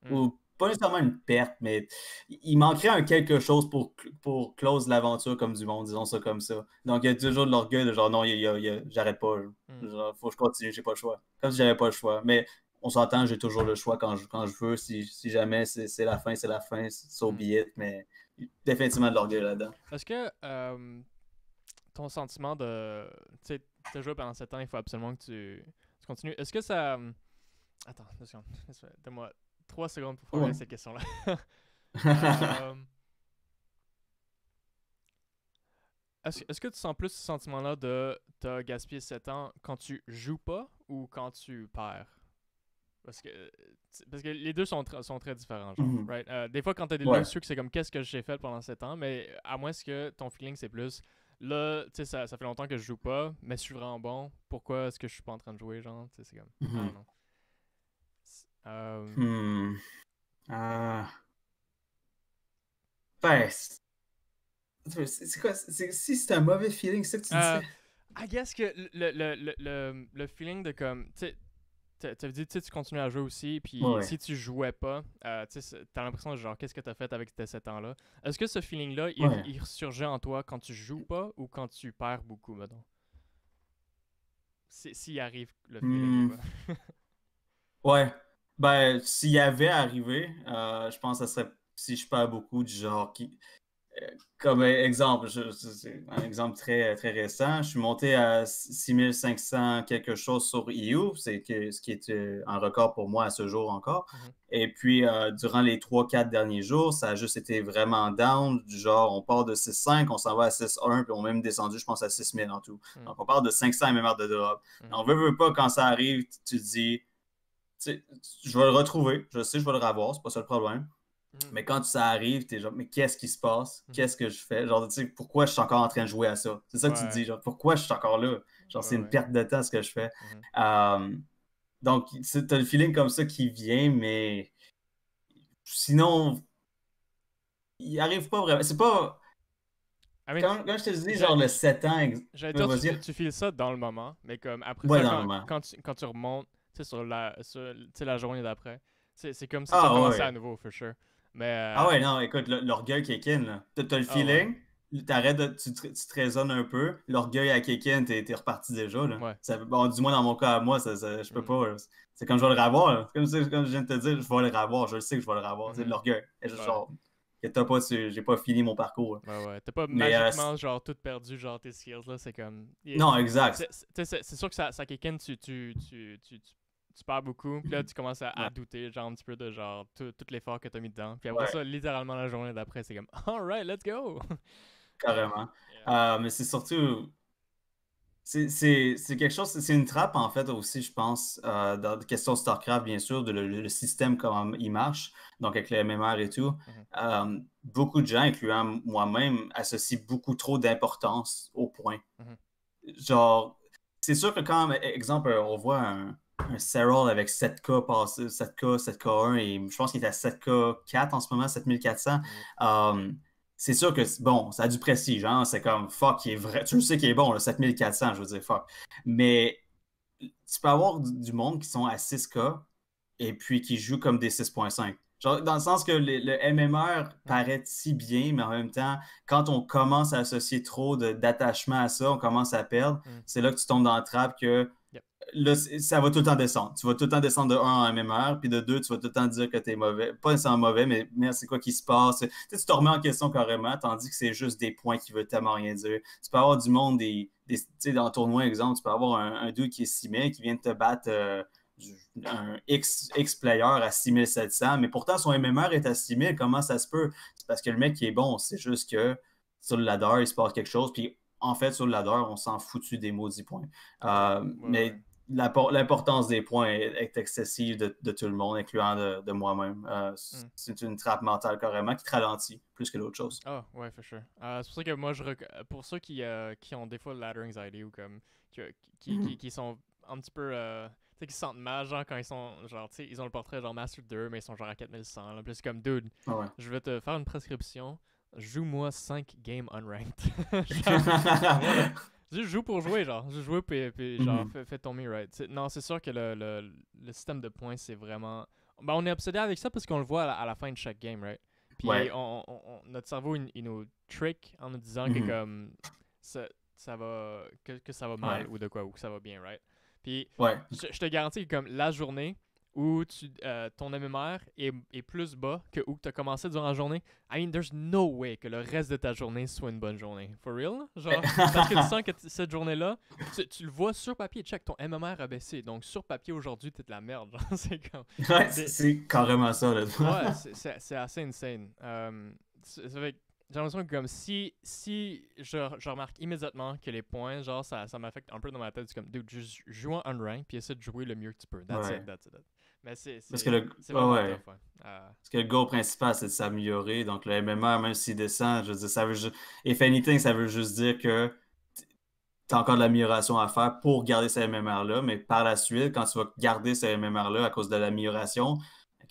Mmh pas nécessairement une perte, mais il manquerait un quelque chose pour, pour close l'aventure comme du monde, disons ça comme ça. Donc il y a toujours de l'orgueil de genre non, j'arrête pas, hmm. faut que je continue, j'ai pas le choix. Comme si j'avais pas le choix. Mais on s'entend, j'ai toujours le choix quand je, veux. Si, jamais c'est, la fin, c'est la fin, c'est au hmm. billet, mais définitivement de l'orgueil là-dedans. Est-ce que euh, ton sentiment de. Tu sais, tu as joué pendant 7 ans, il faut absolument que tu, tu continues. Est-ce que ça. Hum, attends, deux secondes. moi 3 secondes pour oh, formuler cette question-là. (laughs) Euh, est-ce que tu sens plus ce sentiment-là de t'as gaspillé 7 ans quand tu joues pas ou quand tu perds? Parce que, euh, parce que les deux sont, sont très différents. Genre, mm-hmm. right? Euh, des fois, quand t'as des ouais. trucs, c'est comme qu'est-ce que j'ai fait pendant 7 ans, mais à moins que ton feeling, c'est plus là, ça, fait longtemps que je joue pas, mais je suis vraiment bon. Pourquoi est-ce que je suis pas en train de jouer, genre? c'est comme. Euh, hmm. Ah. Ben, c'est quoi Si c'est un mauvais feeling, c'est que tu euh, disais? I guess que le, le, le, le feeling de comme. Tu as dit, tu continues à jouer aussi, puis si tu jouais pas, euh, tu as l'impression de genre, qu'est-ce que tu as fait avec tes 7 ans-là Est-ce que ce feeling-là, il, ouais. en toi quand tu joues pas ou quand tu perds beaucoup, maintenant S'il arrive le feeling. Hmm. (laughs) ouais. Ben, s'il y avait arrivé, euh, je pense que ça serait, si je parle beaucoup du genre qui. Euh, comme exemple, je, un exemple très, très récent, je suis monté à 6500 quelque chose sur EU, c'est ce qui est euh, un record pour moi à ce jour encore. Mhm. Et puis, durant les 3-4 derniers jours, ça a juste été vraiment down, du genre, on part de 6,5, on s'en va à 6,1, puis on est même descendu, je pense, à 6000 en tout. Mhm. Donc, on part de 500 MMR de drop. Mhm. On veut, veut pas, quand ça arrive, tu dis, je vais le retrouver, je sais, je vais le revoir, c'est pas ça le problème. Mm. Mais quand ça arrive, t'es genre, mais qu'est-ce qui se passe? Mm. Qu'est-ce que je fais? Genre, tu sais, pourquoi je suis encore en train de jouer à ça? C'est ça que tu te dis, genre, pourquoi je suis encore là? Genre, c'est une perte de temps ce que je fais. Mm. Euh, donc tu donc, t'as le feeling comme ça qui vient, mais sinon, il arrive pas vraiment. C'est pas. Ah, quand, je te dis genre le 7 ans, dire, tu, tu, files ça dans le moment, mais comme après quand, tu, remontes, sur la, sur, la journée d'après. C'est comme si ah, ça ouais. commençait à nouveau, for sure. Mais, euh, Ah ouais, non, écoute, l'orgueil kick in. T'as le ah, feeling, tu arrêtes, t'arrêtes, tu, tu, te raisonnes un peu, l'orgueil à kick in, t'es reparti déjà. Là. bon, du moins, dans mon cas, moi, ça, je peux mm. pas. C'est comme je vais le revoir. Comme, je viens de te dire, je vais le revoir. Je le sais que je vais le revoir. C'est de mm-hmm. l'orgueil. pas, j'ai pas fini mon parcours. Ouais, ouais. T'as pas Mais, euh, magiquement, genre, tout perdu, genre, tes skills, là. C'est comme. Non, exact. C'est sûr que ça, ça tu, tu tu perds beaucoup, puis là, mhm. tu commences à, douter, genre, un petit peu de genre tout, l'effort que tu as mis dedans. Puis après ça, littéralement, la journée d'après, c'est comme, (laughs) all right, let's go! (laughs) Carrément. Euh, mais c'est surtout. C'est quelque chose, c'est une trappe en fait aussi, je pense, euh, dans la question StarCraft, bien sûr, de le, système, comment il marche, donc avec les MMR et tout. Mhm. Euh, beaucoup de gens, incluant moi-même, associent beaucoup trop d'importance au point. Mhm. Genre, c'est sûr que quand, exemple, on voit un, un Serral avec 7K, passé, 7K, 7K1, et je pense qu'il est à 7K4 en ce moment, 7400. Um, c'est sûr que, bon, ça a du prestige, hein. c'est comme, fuck, il est vrai, tu sais qu'il est bon, le 7400, je veux dire, fuck. Mais tu peux avoir du monde qui sont à 6K et puis qui jouent comme des 6.5. dans le sens que le, MMR paraît si bien, mais en même temps, quand on commence à associer trop d'attachement à ça, on commence à perdre. Mm. C'est là que tu tombes dans le trap que là, ça va tout le temps descendre. Tu vas tout le temps descendre de 1 en MMR, puis de 2, tu vas tout le temps dire que tu es mauvais. Pas nécessairement mauvais, mais merde, c'est quoi qui se passe? Tu, te remets en question carrément, tandis que c'est juste des points qui veulent tellement rien dire. Tu peux avoir du monde, des, tu sais, dans le tournoi, exemple, tu peux avoir un, dude qui est 6000 qui vient te battre euh, un X, player à 6700, mais pourtant son MMR est à 6000. Comment ça se peut? C'est parce que le mec qui est bon, c'est juste que sur le ladder, il se passe quelque chose, puis en fait, sur le ladder, on s'en foutu des maudits points. Euh, mais l'importance des points est, excessive de, tout le monde, incluant de, moi-même. Euh, hmm. c'est une trappe mentale carrément qui te ralentit plus que d'autres choses. Ah, ouais, for sure. Euh, c'est pour ça que moi, je pour ceux qui, euh, qui ont des fois ladder anxiety ou comme qui, mhm. qui, sont un petit peu. tu sais, qui se sentent mal, genre, quand ils sont, genre, tu sais, ils ont le portrait, genre, Master 2, mais ils sont, genre, à 4100, là, plus comme, dude, ah je vais te faire une prescription, joue-moi 5 games unranked. (laughs) (laughs) (laughs) je joue pour jouer, genre. Je joue, puis, puis genre, mhm. fais, tomber, right. Non, c'est sûr que le, système de points, c'est vraiment. Ben, on est obsédé avec ça parce qu'on le voit à la, fin de chaque game, right? Puis on, notre cerveau, il, nous trick en nous disant que, mhm. comme, ça, ça va, que, ça va mal ou de quoi, ou que ça va bien, right? Puis je, te garantis que, comme, la journée, où tu, euh, ton MMR est, est, plus bas que où tu as commencé durant la journée, I mean, there's no way que le reste de ta journée soit une bonne journée. For real? Genre, eh. (laughs) parce que tu sens que cette journée-là, tu, le vois sur papier, check, ton MMR a baissé. Donc, sur papier, aujourd'hui, t'es de la merde. (laughs) c'est comme... c'est carrément ça, là. ouais, (laughs) c'est assez insane. Euh, j'ai l'impression que comme si si je, je, remarque immédiatement que les points genre ça, ça m'affecte un peu dans ma tête c'est comme juste joue en rank puis essaie de jouer le mieux que tu peux parce que le, euh, le goal principal, c'est de s'améliorer. Donc le MMR, même s'il descend, je veux dire, ça veut juste. If anything, ça veut juste dire que t'as encore de l'amélioration à faire pour garder ce MMR-là. Mais par la suite, quand tu vas garder ce MMR-là à cause de l'amélioration,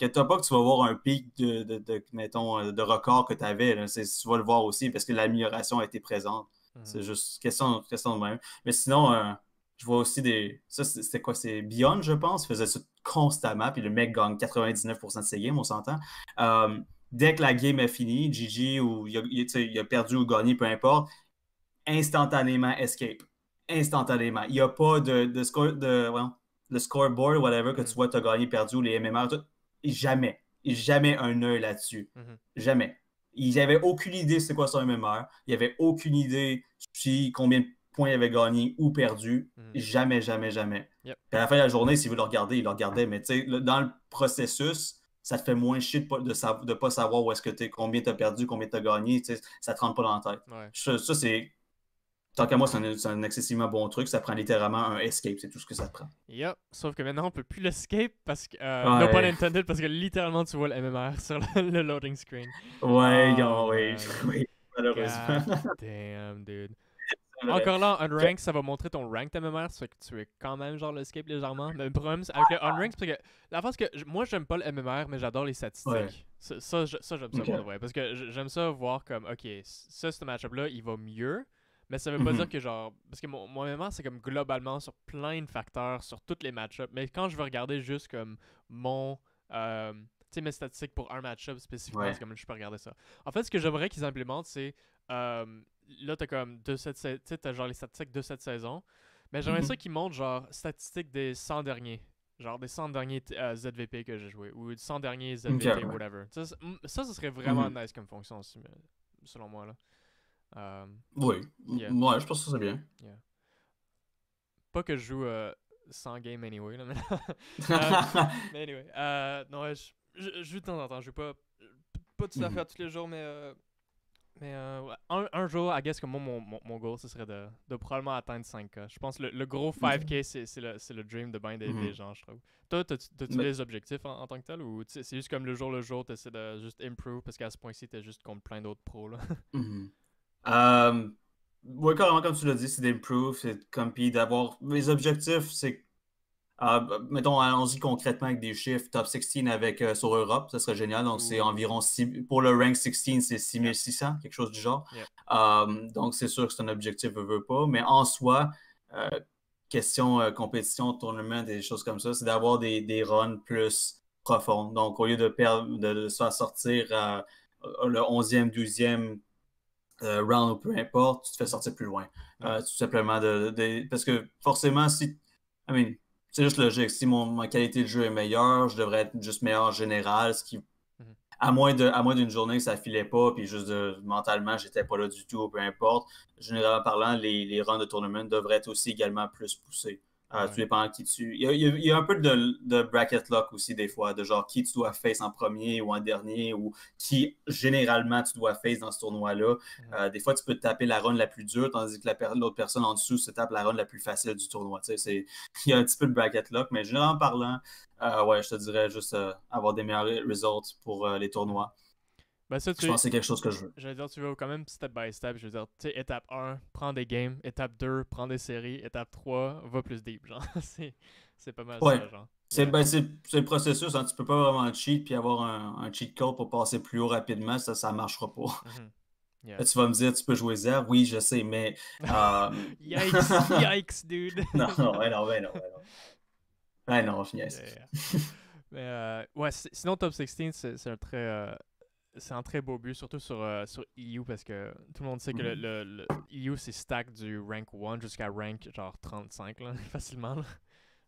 ne pas que tu vas voir un pic de, de, mettons, euh, de record que tu avais. Tu vas le voir aussi parce que l'amélioration a été présente. Mmh. C'est juste question, question de même. Mais sinon, euh, je vois aussi des. Ça, c'était quoi C'est Beyond, je pense, faisait ça constamment. Puis le mec gagne 99% de ses games, on s'entend. Euh, dès que la game est finie, GG, ou il a, perdu ou gagné, peu importe, instantanément escape. Instantanément. Il n'y a pas de, score. De, le scoreboard, whatever, que tu mm-hmm. vois, tu as gagné, perdu, ou les MMR, Jamais. Jamais un œil là-dessus. Mm-hmm. Jamais. Il n'avait aucune idée c'est quoi son MMR. n'y avait aucune idée si combien de point il avait gagné ou perdu. Mm. Jamais, jamais, jamais. à la fin de la journée, si vous le regardez il le regardait. Mais tu sais, dans le processus, ça te fait moins chier de ne de, pas savoir où est-ce que es combien tu as perdu, combien as gagné. Ça te rentre pas dans la tête. Ça, c'est. Tant qu'à moi, c'est un, excessivement bon truc. Ça prend littéralement un escape, c'est tout ce que ça te prend. Yep. Sauf que maintenant, on peut plus l'escape parce que. Euh, no parce que littéralement, tu vois le MMR sur le, loading screen. Ouais, ah, (laughs) oui, malheureusement. damn, dude encore là, un rank, ça va montrer ton rank ta MMR, que tu es quand même genre le légèrement. Mais le avec le c'est que la face que moi j'aime pas le MMR, mais j'adore les statistiques. Ça, j'aime ça, Parce que j'aime ça voir comme, ok, ce match-up là, il va mieux. Mais ça veut pas mhm. dire que genre. Parce que mon, MMR, c'est comme globalement sur plein de facteurs, sur tous les match-ups. Mais quand je veux regarder juste comme mon. Euh, mes statistiques pour un match-up spécifiquement, comme je peux regarder ça. En fait, ce que j'aimerais qu'ils implémentent, c'est euh, là, t'as comme de cette, t'as genre les statistiques de cette saison, mais j'aimerais mm-hmm. ça qu'ils montrent genre statistiques des 100 derniers. Genre des 100 derniers euh, ZVP que j'ai joué, ou 100 derniers ZVP, whatever. Ça, mm, ça, serait vraiment mm-hmm. nice comme fonction, selon moi. là. Euh, oui, moi je pense que c'est bien. Pas que je joue 100 euh, games anyway, là, mais, (laughs) (laughs) anyway, euh, non, je je, temps en temps, je vais pas, pas tout à mhm. faire tous les jours, mais, euh, mais euh, un, jour, I guess que moi, mon, mon, goal, ce serait de, probablement atteindre 5K. Je pense que le, gros 5K, c'est le, le, dream de bien des, mhm. gens, je trouve. Toi, t'as-tu des objectifs en, tant que tel ou c'est juste comme le jour le jour, t'essaies de juste improve parce qu'à ce point-ci, t'es juste contre plein d'autres pros, là? (laughs) Mhm. Euh, oui, carrément, comme tu l'as dit, c'est d'improve, c'est de d'avoir. Mes objectifs, c'est ah, bah, mettons, allons-y concrètement avec des chiffres. Top 16 avec, euh, sur Europe, ça serait génial. Donc, c'est environ pour le rank 16, c'est 6600, quelque chose du genre. Um, donc, c'est sûr que c'est un objectif, je veux pas. Mais en soi, euh, question euh, compétition, tournement, des choses comme ça, c'est d'avoir des, des, runs plus profonds. Donc, au lieu de, perdre, de, se faire sortir le 11e, 12e, round ou peu importe, tu te fais sortir plus loin. tout simplement de, parce que forcément, si I mean, c'est juste logique. Si mon, ma qualité de jeu est meilleure, je devrais être juste meilleur en général, ce qui mhm. à moins à moins d'une journée que ça filait pas, puis juste de, mentalement, j'étais pas là du tout, peu importe. Généralement parlant, les, les runs de tournament devraient être aussi également plus poussés. Ah, euh, qui tu. Il y a, un peu de, bracket lock aussi, des fois, de genre qui tu dois face en premier ou en dernier, ou qui généralement tu dois face dans ce tournoi-là. Mm. Euh, des fois, tu peux taper la run la plus dure, tandis que l'autre personne en dessous se tape la run la plus facile du tournoi. (laughs) Il y a un petit peu de bracket lock, mais généralement parlant, euh, ouais, je te dirais juste euh, avoir des meilleurs results pour les tournois. Ben je pense que c'est quelque chose que je veux. Je veux dire, tu vas quand même step by step. Je veux dire, tu sais, étape 1, prends des games. Étape 2, prends des séries. Étape 3, va plus deep. (laughs) Genre, c'est pas mal ouais. ça, genre. C'est ben, le processus. Hein, tu peux pas vraiment cheat puis avoir un, cheat code pour passer plus haut rapidement. Ça, ça marchera pas. Mhm. (laughs) Tu vas me dire, tu peux jouer zéro. Oui, je sais, mais. (laughs) Euh, yikes, yikes, dude. non, non, ben non, ben non, Ben non. Ouais, non, Mais euh, ouais, sinon, Top 16, c'est un très. Euh, c'est un très beau but, surtout sur, EU, e parce que tout le monde sait que le, mhm. EU, e c'est stack du rank 1 jusqu'à rank genre 35, (laughs) facilement. ouais,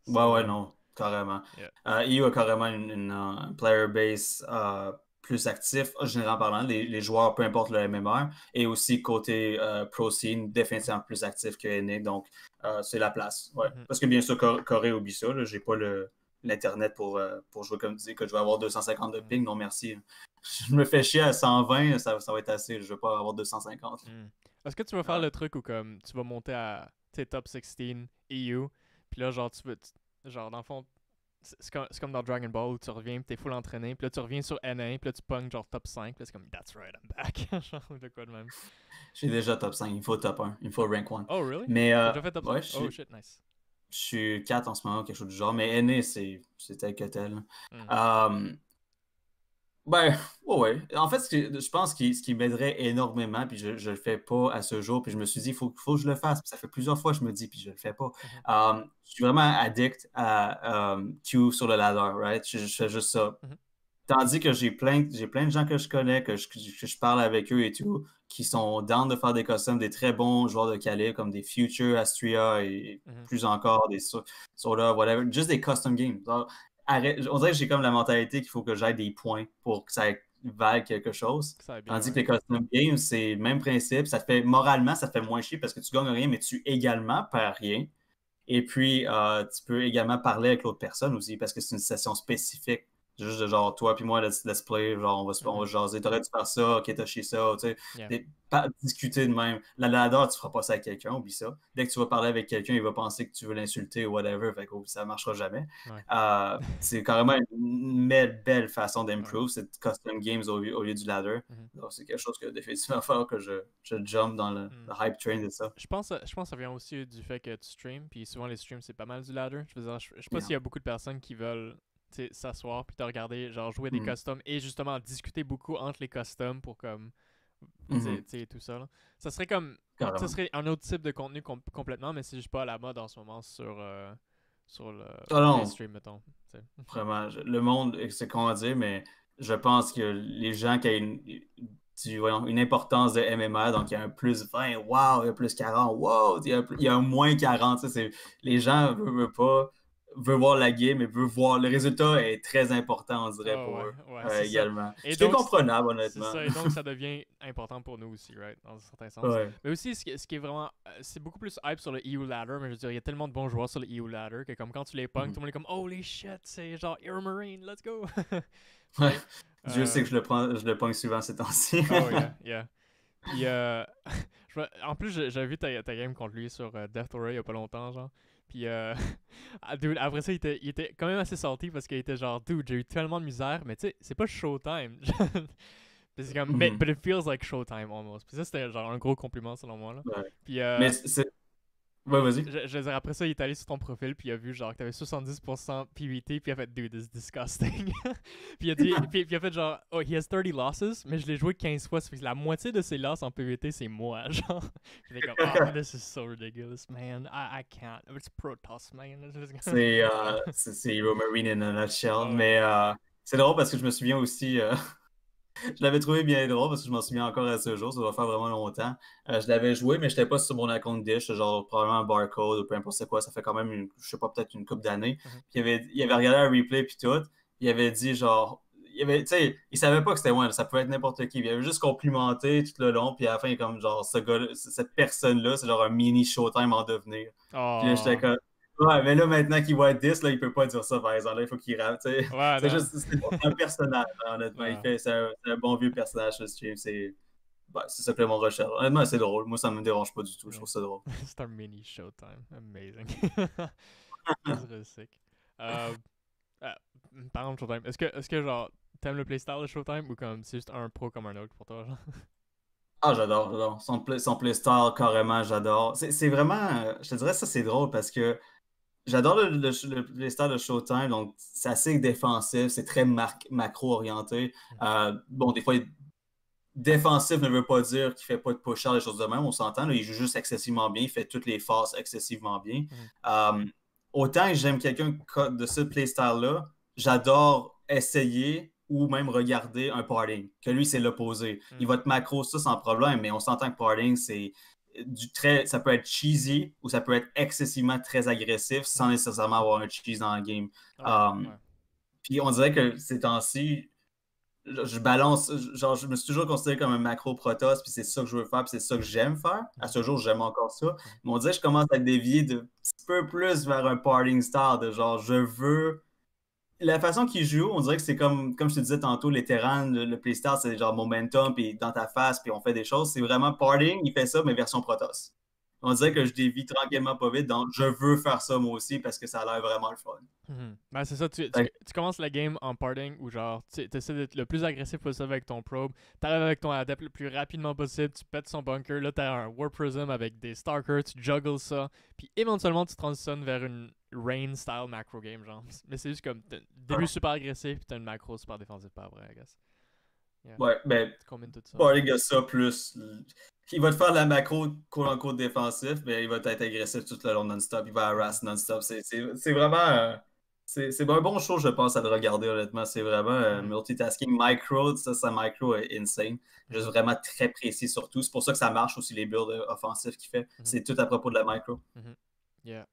bah ouais, non, carrément. EU e a carrément une, player base euh, plus actif, généralement parlant, les, joueurs, peu importe le MMR, et aussi côté euh, pro scene, définitivement plus actif que Enig, donc euh, c'est la place. Mhm. Parce que bien sûr, Corée ou Bissau, ça, j'ai pas le l'Internet pour, pour jouer comme tu dis, que je vais avoir 250 de mhm. ping. Non, merci. Hein je me fais chier à 120, ça, va être assez. Je vais pas avoir 250. Hmm. Est-ce que tu vas faire le truc où comme tu vas monter à top 16 EU, puis là, genre, tu veux. genre, dans le fond, c'est comme, dans Dragon Ball où tu reviens, t'es full entraîné, puis là, tu reviens sur N1, puis là, tu pognes genre top 5, puis c'est comme That's right, I'm back. (laughs) genre, de quoi de même. J'ai déjà top 5, il me faut top 1, il me faut rank 1. Oh, really? Mais. Euh, top ouais, Oh shit, nice. Je suis 4 en ce moment, quelque chose du genre, mais N1, c'est tel que tel. Hmm. Um, ben, ouais, En fait, je pense que ce qui m'aiderait énormément, puis je, ne le fais pas à ce jour, puis je me suis dit, il faut, que je le fasse. Puis ça fait plusieurs fois que je me dis, puis je le fais pas. Mm-hmm. Um, je suis vraiment addict à um, Q sur le ladder, right? Je, fais juste ça. Mm-hmm. Tandis que j'ai plein, j'ai plein de gens que je connais, que je, parle avec eux et tout, qui sont down de faire des costumes, des très bons joueurs de calais comme des Future, Astria et, mm-hmm. plus encore, des Soda, whatever, juste des custom games on dirait que j'ai comme la mentalité qu'il faut que j'aille des points pour que ça vaille quelque chose. Tandis que les custom games, c'est le même principe. Ça fait moralement, ça fait moins chier parce que tu gagnes rien, mais tu également perds rien. Et puis, euh, tu peux également parler avec l'autre personne aussi parce que c'est une session spécifique. Juste de genre, toi puis moi, let's, play, genre, on va, se, on va mm-hmm. jaser. T'aurais dû faire ça, ok, t'as chez ça, tu sais. discuter de même. La ladder, tu feras pas ça à quelqu'un, oublie ça. Dès que tu vas parler avec quelqu'un, il va penser que tu veux l'insulter ou whatever, fait que oh, ça marchera jamais. Euh, c'est carrément une belle, belle façon d'improve, ouais. c'est custom games au, lieu du ladder. Mm-hmm. C'est quelque chose que définitivement (laughs) faire que je, je jump dans mm. le, hype train de ça. Je pense, je pense que ça vient aussi du fait que tu stream, puis souvent les streams, c'est pas mal du ladder. Je, veux dire, je sais pas s'il y a beaucoup de personnes qui veulent s'asseoir puis te regarder genre jouer des mm. costumes et justement discuter beaucoup entre les costumes pour comme mm-hmm. tu sais tout ça là. ça serait comme ça serait un autre type de contenu complètement mais c'est juste pas à la mode en ce moment sur euh, sur le ah stream mettons (laughs) vraiment le monde c'est à dire mais je pense que les gens qui ont une, une importance de MMA, donc il y a un plus 20, wow, il y a plus 40, wow, il y a, il y a un moins 40. Les gens ne veulent pas veut voir la game et veut voir. Le résultat est très important, on dirait, ah pour eux ouais, euh, également. C'est comprenable, honnêtement. Ça, et donc, ça (laughs) devient important pour nous aussi, right? Dans un certain sens. Mais aussi, ce qui, est vraiment. Euh, c'est beaucoup plus hype sur le EU Ladder, mais je veux dire, il y a tellement de bons joueurs sur le EU Ladder que, comme quand tu les punks, mhm. tout le monde est comme, holy shit, c'est genre Air Marine, let's go! (laughs) ouais. Euh... sait que je le, prends, je le punk souvent ces temps-ci. oh, yeah, (laughs) yeah. Euh, en plus, j'avais vu ta, ta, game contre lui sur Death Ray il y a pas longtemps, genre. Puis, euh, (laughs) ah, après ça, il était, il était, quand même assez sorti parce qu'il était genre, dude, j'ai eu tellement de misère, mais tu sais, c'est pas showtime. (laughs) c'est comme, mm -hmm. but, it feels like showtime almost. Puis ça, c'était genre un gros compliment selon moi. Là. Ouais. Puis, euh, Mais c'est Ouais, vas-y. Je, je, veux après ça, il est allé sur ton profil, puis il a vu genre que t'avais 70% PVT, puis il a fait Dude, this is disgusting. (laughs) puis, il a dit, (laughs) puis, il a fait genre Oh, he has 30 losses, mais je l'ai joué 15 fois, ça fait que la moitié de ses losses en PVT, c'est moi, (laughs) genre. J'étais comme Oh, this is so ridiculous, man. I, I can't. It's Protoss, man. Euh, c'est, c'est, Hero Marine in a nutshell, mais euh, c'est drôle parce que je me souviens aussi. Euh, je l'avais trouvé bien drôle parce que je m'en souviens encore à ce jour, ça doit faire vraiment longtemps. Euh, je l'avais joué, mais je n'étais pas sur mon account Dish, genre probablement un barcode ou peu importe c'est quoi, ça fait quand même, une, je sais pas, peut-être une coupe d'années. Mhm. il avait, avait regardé un replay puis tout, il avait dit genre, il tu sais, il savait pas que c'était One, ça pouvait être n'importe qui. Il avait juste complimenté tout le long, puis à la fin, il est comme genre, ce gars cette personne-là, c'est genre un mini showtime en devenir. Puis là, j'étais oh. comme, Ouais, mais là, maintenant qu'il voit 10, là, il peut pas dire ça, par exemple. Là, il faut qu'il rappe, tu sais. Ouais, c'est juste un personnage, hein, honnêtement. Il fait, c'est un, bon vieux personnage, ce stream. C'est bah, c'est simplement recherche. Honnêtement, c'est drôle. Moi, ça me dérange pas du tout. Je trouve ça drôle. (laughs) c'est un mini showtime. Amazing. (laughs) c'est sick. Euh, ah, sick. showtime. Est-ce que, est que, genre, t'aimes le playstyle de showtime ou comme c'est juste un pro comme un autre pour toi, genre? (laughs) Ah, j'adore, j'adore. Son, play, son playstyle, carrément, j'adore. C'est vraiment, euh, je te dirais, ça, c'est drôle parce que J'adore le, le, de Showtime, donc c'est assez défensif, c'est très macro-orienté. Mm. Euh, bon, des fois, défensif ne veut pas dire qu'il ne fait pas de push-out, les choses de même, on s'entend. Il joue juste excessivement bien, il fait toutes les forces excessivement bien. Mm. Euh, autant que j'aime quelqu'un de ce playstyle-là, j'adore essayer ou même regarder un parting, que lui, c'est l'opposé. Mm. Il va être macro ça sans problème, mais on s'entend que parting, c'est du ça peut être cheesy ou ça peut être excessivement très agressif sans nécessairement avoir un cheese dans le game. Um, puis on dirait que ces temps-ci, je balance, genre, je me suis toujours considéré comme un macro protoss, puis c'est ça que je veux faire, puis c'est ça que j'aime faire. À ce jour, j'aime encore ça. Mais on dirait que je commence à dévier de petit peu plus vers un parting star, de genre, je veux la façon qu'il joue, on dirait que c'est comme, comme je te disais tantôt, les terrains, le, le c'est genre momentum, puis dans ta face, puis on fait des choses. C'est vraiment partying, il fait ça, mais version Protoss on dirait que je dévie tranquillement pas vite. Donc, je veux faire ça moi aussi parce que ça a l'air vraiment le fun. Mhm. Ben, c'est ça. Tu, commences la game en parting ou genre, tu essaies d'être le plus agressif possible avec ton probe. T'arrives avec ton adept le plus rapidement possible. Tu pètes son bunker. Là, t'as un War Prism avec des starkers, Tu juggles ça. Puis éventuellement, tu transitionnes vers une Rain style macro game, genre. (laughs) Mais c'est juste comme début super agressif. Puis t'as une macro super défensive pas vrai, I guess. Ouais, ben. Tu combines tout ça. Parting de ça plus il va te faire la macro court en cours défensif, mais il va être agressif tout le long non-stop. Il va harass non-stop. C'est vraiment. Euh, c'est un bon show, je pense, à le regarder, honnêtement. C'est vraiment euh, mm. multitasking. Micro, ça, sa micro est insane. Juste vraiment très précis, sur tout. C'est pour ça que ça marche aussi, les builds euh, offensifs qu'il fait. Mm. C'est tout à propos de la micro. Mm-hmm. Yeah.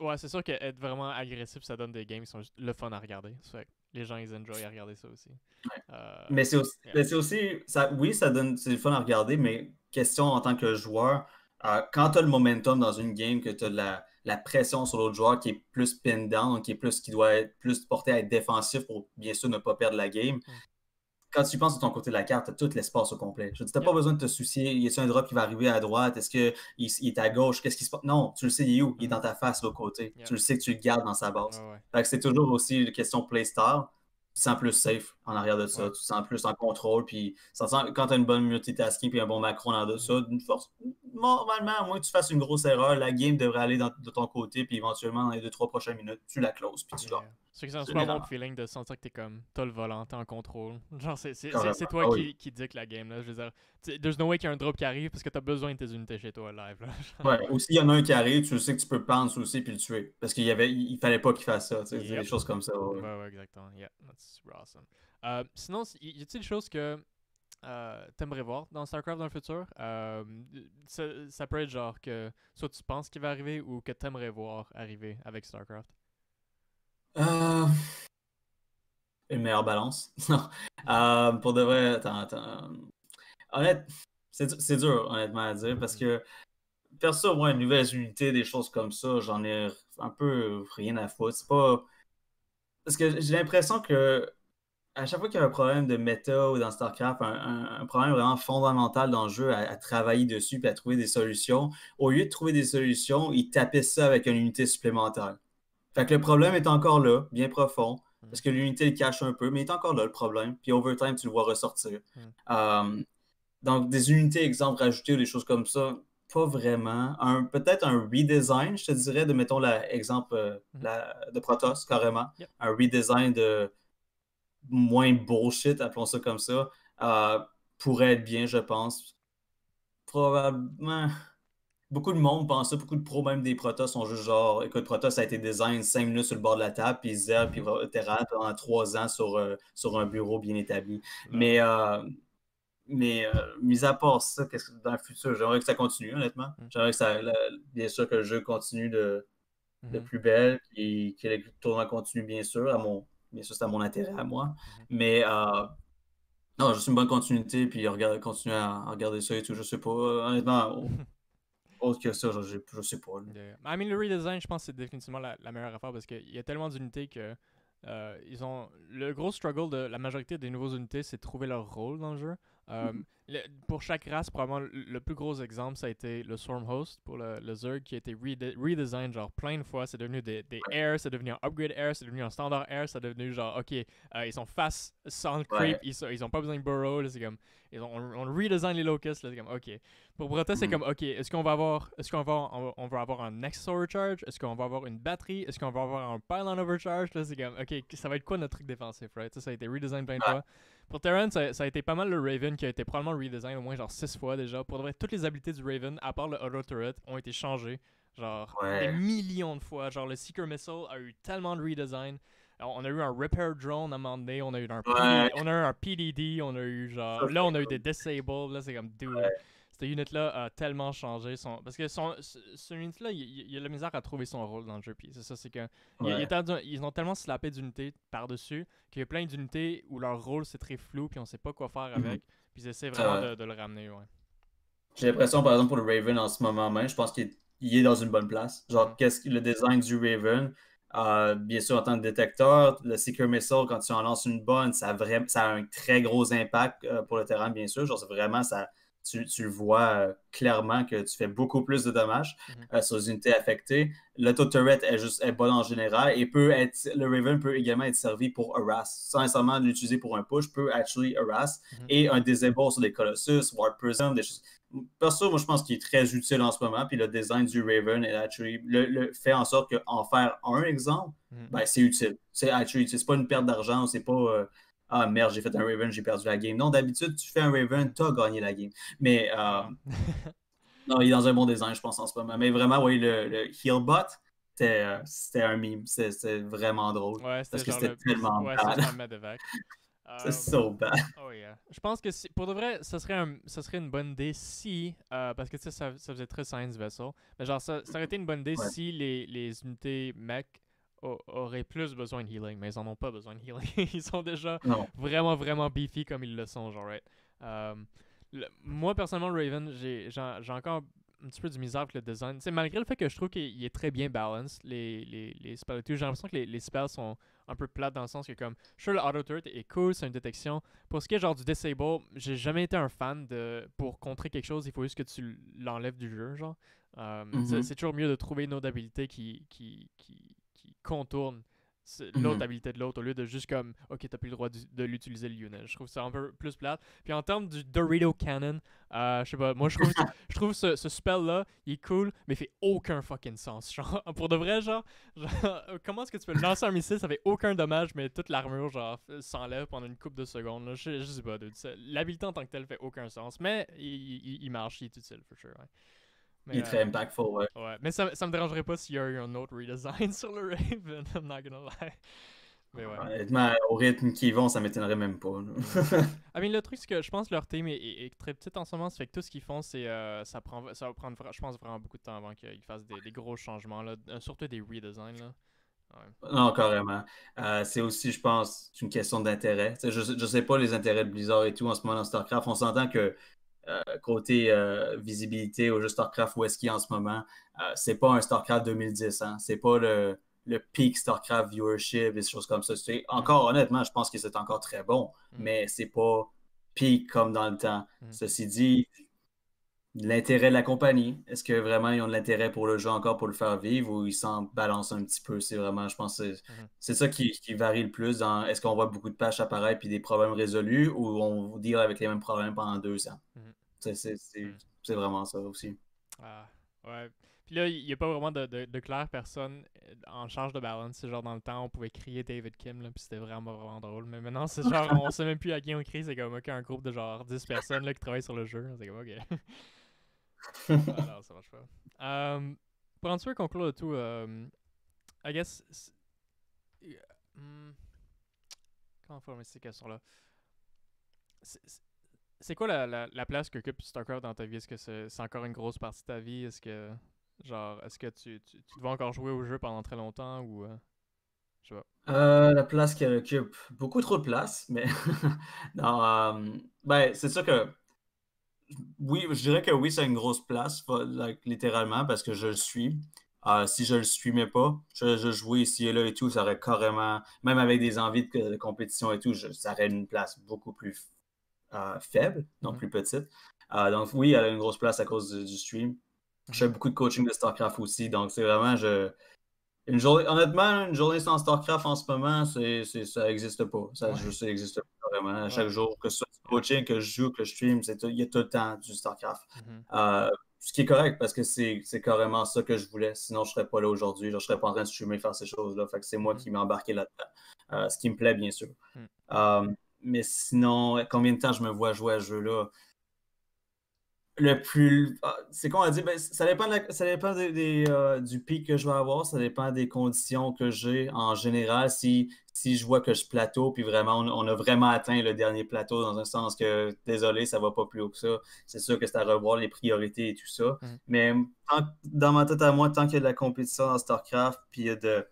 Ouais, c'est sûr qu'être vraiment agressif, ça donne des games qui sont le fun à regarder. les gens, ils enjoy à regarder ça aussi. mais c'est aussi, ça, oui, ça donne, c'est le fun à regarder, mais question en tant que joueur, euh, quand tu as le momentum dans une game, que tu as la, pression sur l'autre joueur qui est plus pinned down, qui est plus qui doit être plus porté à être défensif pour bien sûr ne pas perdre la game. Quand tu penses de ton côté de la carte, tu as tout l'espace au complet. Je dis, pas besoin de te soucier, y a un drop qui va arriver à droite, est-ce qu'il il est à gauche, qu'est-ce qui se passe? Non, tu le sais, il est où? Il est mm-hmm. dans ta face, l'autre côté. Tu le sais que tu le gardes dans sa base. C'est toujours aussi une question playstyle tu sens plus safe en arrière de ça. Tu sens plus en contrôle. Puis, ça sent, quand tu as une bonne multitasking et un bon macro en de ça, force. Normalement, à moins que tu fasses une grosse erreur, la game devrait aller de ton côté. Puis, éventuellement, dans les deux, trois prochaines minutes, tu la closes. Puis, tu dors. C'est que c'est un super bon feeling de sentir que t'es comme, t'as le volant, t'es en contrôle. Genre, c'est, toi ah qui, oui. dicte la game. Là. Je veux dire, there's no way qu'il y a un drop qui arrive parce que t'as besoin de tes unités chez toi live. (laughs) ouais, ou s'il y en a un qui arrive, tu sais que tu peux prendre aussi et puis le tuer. Parce qu'il y avait, il fallait pas qu'il fasse ça. tu sais, Des choses comme ça. Ouais, ouais, exactement. Yeah, that's super awesome. Euh, sinon, y a-t-il des choses que euh, t'aimerais voir dans StarCraft dans le futur? Euh, ça, pourrait être genre que soit tu penses qu'il va arriver ou que t'aimerais voir arriver avec StarCraft. Euh, une meilleure balance. (laughs) non. Euh, pour de vrai, attends, euh, attends. c'est dur, honnêtement, à dire, parce mm-hmm. que perso, moi, une nouvelle unité, des choses comme ça, j'en ai un peu rien à foutre. C'est pas. Parce que j'ai l'impression que à chaque fois qu'il y a un problème de méta ou dans StarCraft, un, problème vraiment fondamental dans le jeu à, travailler dessus et à trouver des solutions, au lieu de trouver des solutions, ils tapaient ça avec une unité supplémentaire. Fait que le problème est encore là, bien profond, mm. parce que l'unité le cache un peu, mais il est encore là le problème. Puis overtime, tu le vois ressortir. Mm. Euh, donc, des unités, exemple, rajoutées ou des choses comme ça, pas vraiment. Un, peut-être un redesign, je te dirais, de, mettons, l'exemple euh, mm. de Protoss, carrément. Un redesign de moins bullshit, appelons ça comme ça, euh, pourrait être bien, je pense. Probablement beaucoup de monde pense ça, beaucoup de pros, même des protos, sont juste genre, écoute, ça a été design 5 minutes sur le bord de la table, puis Zer, ah, puis Terra pendant 3 ans sur, euh, sur un bureau bien établi. Mais, euh, mais euh, mis à part ça, que, dans le futur, j'aimerais que ça continue, honnêtement. Mhm. J'aimerais que ça, bien sûr, que le jeu continue de, de mhm. plus belle, et que le tournoi continue, bien sûr, à mon, bien sûr, c'est à mon intérêt, à moi. Mhm. Mais. non, juste une bonne continuité, puis regarde, continuer à, regarder ça et tout. Je sais pas. Honnêtement, (laughs) autre que ça, je, sais pas. Yeah. le redesign, je pense que c'est définitivement la, meilleure affaire parce qu'il y a tellement d'unités que. Euh, ils ont le gros struggle de la majorité des nouveaux unités, c'est de trouver leur rôle dans le jeu. Euh, pour chaque race, probablement le plus gros exemple, ça a été le Host pour le, Zerg qui a été redesigned genre plein de fois. C'est devenu des, airs, c'est devenu un Upgrade Air, c'est devenu un Standard Air, c'est devenu genre, ok, euh, ils sont face sans creep, ils, n'ont ils ont pas besoin de burrow. comme, ils ont, on, redesign les locusts, comme, ok. Pour Breton, c'est mm. comme, ok, est-ce qu'on va avoir, est-ce qu'on va, on, va avoir un nexus overcharge, est-ce qu'on va avoir une batterie, est-ce qu'on va avoir un Pylon Overcharge, là, comme, ok, ça va être quoi notre truc défensif, Ça, ça a été redesigned plein de fois. Pour Terran, ça, ça, a été pas mal le Raven qui a été probablement redesign au moins genre 6 fois déjà. Pour de vrai, toutes les habilités du Raven, à part le auto turret, ont été changées. Genre des millions de fois. Genre le Seeker Missile a eu tellement de redesign. on a eu un Repair Drone à un moment donné, on a eu un, on a eu un PDD, on a eu genre. Là, on a eu des Disable, là, c'est comme dude cette unit-là a tellement changé son. Parce que son, ce, unit-là, il, il, a la misère à trouver son rôle dans le jeu. c'est ça, c'est que. ils ont tellement slappé d'unités par-dessus qu'il y a plein d'unités où leur rôle c'est très flou, puis on sait pas quoi faire mhm. avec. Puis ils essaient vraiment de, le ramener, ouais. J'ai l'impression, par exemple, pour le Raven en ce moment même, je pense qu'il est, dans une bonne place. Genre, mhm. qu'est-ce que le design du Raven, euh, bien sûr, en tant que détecteur, le Secure Missile, quand tu en lances une bonne, ça a, ça un très gros impact euh, pour le terrain, bien sûr. Genre, c'est vraiment, ça, tu, tu, vois euh, clairement que tu fais beaucoup plus de dommages mhm. euh, sur les unités affectées. L'auto-turret est juste est bonne en général et peut être, le Raven peut également être servi pour harass. Sans l'utiliser pour un push, peut actually harass mhm. et un disable sur les Colossus, Ward Prison, des choses. Perso, moi je pense qu'il est très utile en ce moment. Puis le design du Raven est fait en sorte qu'en faire un exemple, mhm. ben, c'est utile. C'est actually C'est pas une perte d'argent, c'est pas. Euh, ah merde, j'ai fait un Raven, j'ai perdu la game. Non, d'habitude, tu fais un Raven, t'as gagné la game. Mais euh, (laughs) non, il est dans un bon design, je pense, en ce moment. Mais vraiment, oui, le, le Healbot, euh, c'était un meme. C'était vraiment drôle. Ouais, parce que c'était tellement ouais, bad. (laughs) C'est so um, bad. Oh yeah. Je pense que si, pour de vrai, ça serait, un, ça serait une bonne idée si, euh, parce que ça, ça faisait très science vaisseau, mais genre ça, ça aurait été une bonne idée si les, les unités mec auraient plus besoin de healing, mais ils en ont pas besoin de healing. (laughs) ils sont déjà vraiment, vraiment beefy comme ils le sont, genre, euh, moi, personnellement, Raven, j'ai encore un petit peu du misère avec le design. c'est malgré le fait que je trouve qu'il est très bien balanced, les, les, les spells et tout, j'ai l'impression que les, les, spells sont un peu plates dans le sens que, comme, sure, le est cool, c'est une détection. Pour ce qui est genre du disable, j'ai jamais été un fan de pour contrer quelque chose, il faut juste que tu l'enlèves du jeu, genre. Euh, mm-hmm. C'est toujours mieux de trouver une autre habilité qui, qui, qui contourne mhm. l'autre habilité de l'autre au lieu de juste comme ok t'as plus le droit de, l'utiliser le unit je trouve ça un peu plus plate puis en termes du Dorito Cannon euh, je sais pas moi je trouve (laughs) je trouve ce, spell là il est cool mais il fait aucun fucking sens (laughs) genre pour de vrai genre, (laughs) comment est-ce que tu peux lancer un missile ça fait aucun dommage mais toute l'armure genre s'enlève pendant une coupe de secondes Je, sais pas l'habilité en tant que telle fait aucun sens mais il, il marche il est utile for sure ouais il est très euh, impactful, ouais. Mais ça, ça me dérangerait pas s'il y a eu un autre redesign (laughs) sur le Raven, I'm not gonna lie. Mais ouais. Honnêtement, au rythme qu'ils vont, ça m'étonnerait même pas. ah, (laughs) mais le truc, c'est que je pense que leur team est, très petite en ce moment. Ça fait que tout ce qu'ils font, c'est euh, ça, prend, ça va prendre, je pense, vraiment beaucoup de temps avant qu'ils fassent des, gros changements, euh, surtout des redesigns. Là. Non, carrément. c'est aussi, je pense, une question d'intérêt. Je, je sais pas les intérêts de Blizzard et tout en ce moment dans StarCraft. On s'entend que euh, côté euh, visibilité au jeu StarCraft où est-ce qu'il en ce moment. Euh, c'est pas un StarCraft 2010, Ce hein. c'est pas le, le peak StarCraft viewership et des choses comme ça. C'est mm. encore, honnêtement, je pense que c'est encore très bon, mm. mais c'est pas peak comme dans le temps. Mm. Ceci dit, l'intérêt de la compagnie. Est-ce que vraiment ils ont de l'intérêt pour le jeu encore pour le faire vivre ou ils s'en balancent un petit peu? C'est vraiment, je pense, c'est mhm. ça qui, varie le plus est-ce qu'on voit beaucoup de patchs apparaître puis des problèmes résolus ou on deal avec les mêmes problèmes pendant deux ans? Mhm. Mhm. C'est vraiment ça aussi. Ah, ouais. Puis là, il n'y a pas vraiment de, de, de, claire personne euh, en charge de balance. C'est genre dans le temps, on pouvait crier David Kim, là, puis c'était vraiment, vraiment drôle. Mais maintenant, c'est genre, on sait même plus à qui on crie. C'est comme, ok, un groupe de genre 10 personnes qui travaillent sur le jeu. C'est comme, ok. (laughs) Alors, (laughs) ça marche pas. Euh, pour en et conclure le tout, euh, I guess. Euh, hmm, comment former ces questions-là C'est quoi la, place qu'occupe StarCraft dans ta vie Est-ce que c'est encore une grosse partie de ta vie Est-ce que. Genre, est-ce que tu, tu, vas encore jouer au jeu pendant très longtemps ou. la place qu'elle occupe, beaucoup trop de place, mais. (laughs) non, ben, c'est sûr que oui, je dirais que oui, ça a une grosse place, littéralement, parce que je le suis. Euh, si je le suivais pas, je, jouais ici et là et tout, ça aurait carrément, même avec des envies de, compétition et tout, ça aurait une place beaucoup plus euh, faible, non mm-hmm. plus petite. Euh, donc oui, elle a une grosse place à cause du, stream. Je fais mm-hmm. beaucoup de coaching de StarCraft aussi, donc c'est vraiment, je... Une journée, honnêtement, une journée sans StarCraft en ce moment, c'est, ça n'existe pas. Ça, n'existe pas vraiment. chaque jour, que ça que je joue, que je filme il y a tout le temps du StarCraft. Mhm. Euh, ce qui est correct parce que c'est carrément ça que je voulais. Sinon, je ne serais pas là aujourd'hui. Je ne serais pas en train de streamer, faire ces choses-là. Fait c'est moi mhm. qui m'ai embarqué là-dedans. Euh, ce qui me plaît, bien sûr. Mhm. Euh, mais sinon, combien de temps je me vois jouer à ce jeu-là? le plus. Ah, c'est qu'on a dit, ben, ça dépend, dépend euh, du pic que je vais avoir, ça dépend des conditions que j'ai en général. Si, je vois que je plateau, puis vraiment, on, a vraiment atteint le dernier plateau dans un sens que, désolé, ça va pas plus haut que ça. C'est sûr que c'est à revoir les priorités et tout ça. Mm. Mais dans ma tête à moi, tant qu'il y a de la compétition dans StarCraft, puis il y a de,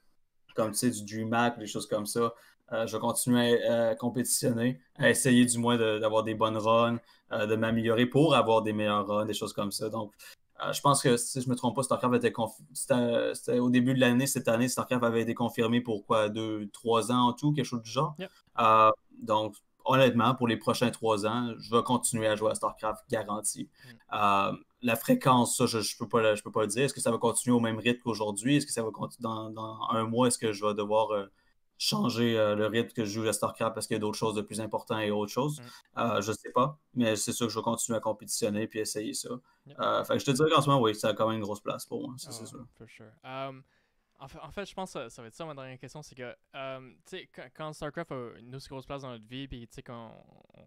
comme tu sais, du DreamHack, des choses comme ça, euh, je vais continuer à, euh, compétitionner, à essayer du moins d'avoir des bonnes runs, euh, de m'améliorer pour avoir des meilleurs runs, des choses comme ça. Donc, je pense que si je ne me trompe pas, StarCraft était, au début de l'année, cette année, StarCraft avait été confirmé pour quoi, deux, trois ans en tout, quelque chose du genre. donc, honnêtement, pour les prochains trois ans, je vais continuer à jouer à StarCraft garanti. Mm. la fréquence, ça, je ne je peux, pas le dire. Est-ce que ça va continuer au même rythme qu'aujourd'hui? Est-ce que ça va continuer dans un mois? Est-ce que je vais devoir changer euh, le rythme que je joue à StarCraft parce qu'il y a d'autres choses de plus importants et autres choses. Mm. Euh, je sais pas, mais c'est sûr que je vais continuer à compétitionner et essayer ça. Euh, je te dirais qu'en ce moment, oui, ça a quand même une grosse place pour moi, c'est ah, sûr. Um, en, fait, je pense que ça va être ça ma dernière question, c'est que um, quand, StarCraft a une aussi grosse place dans notre vie, puis quand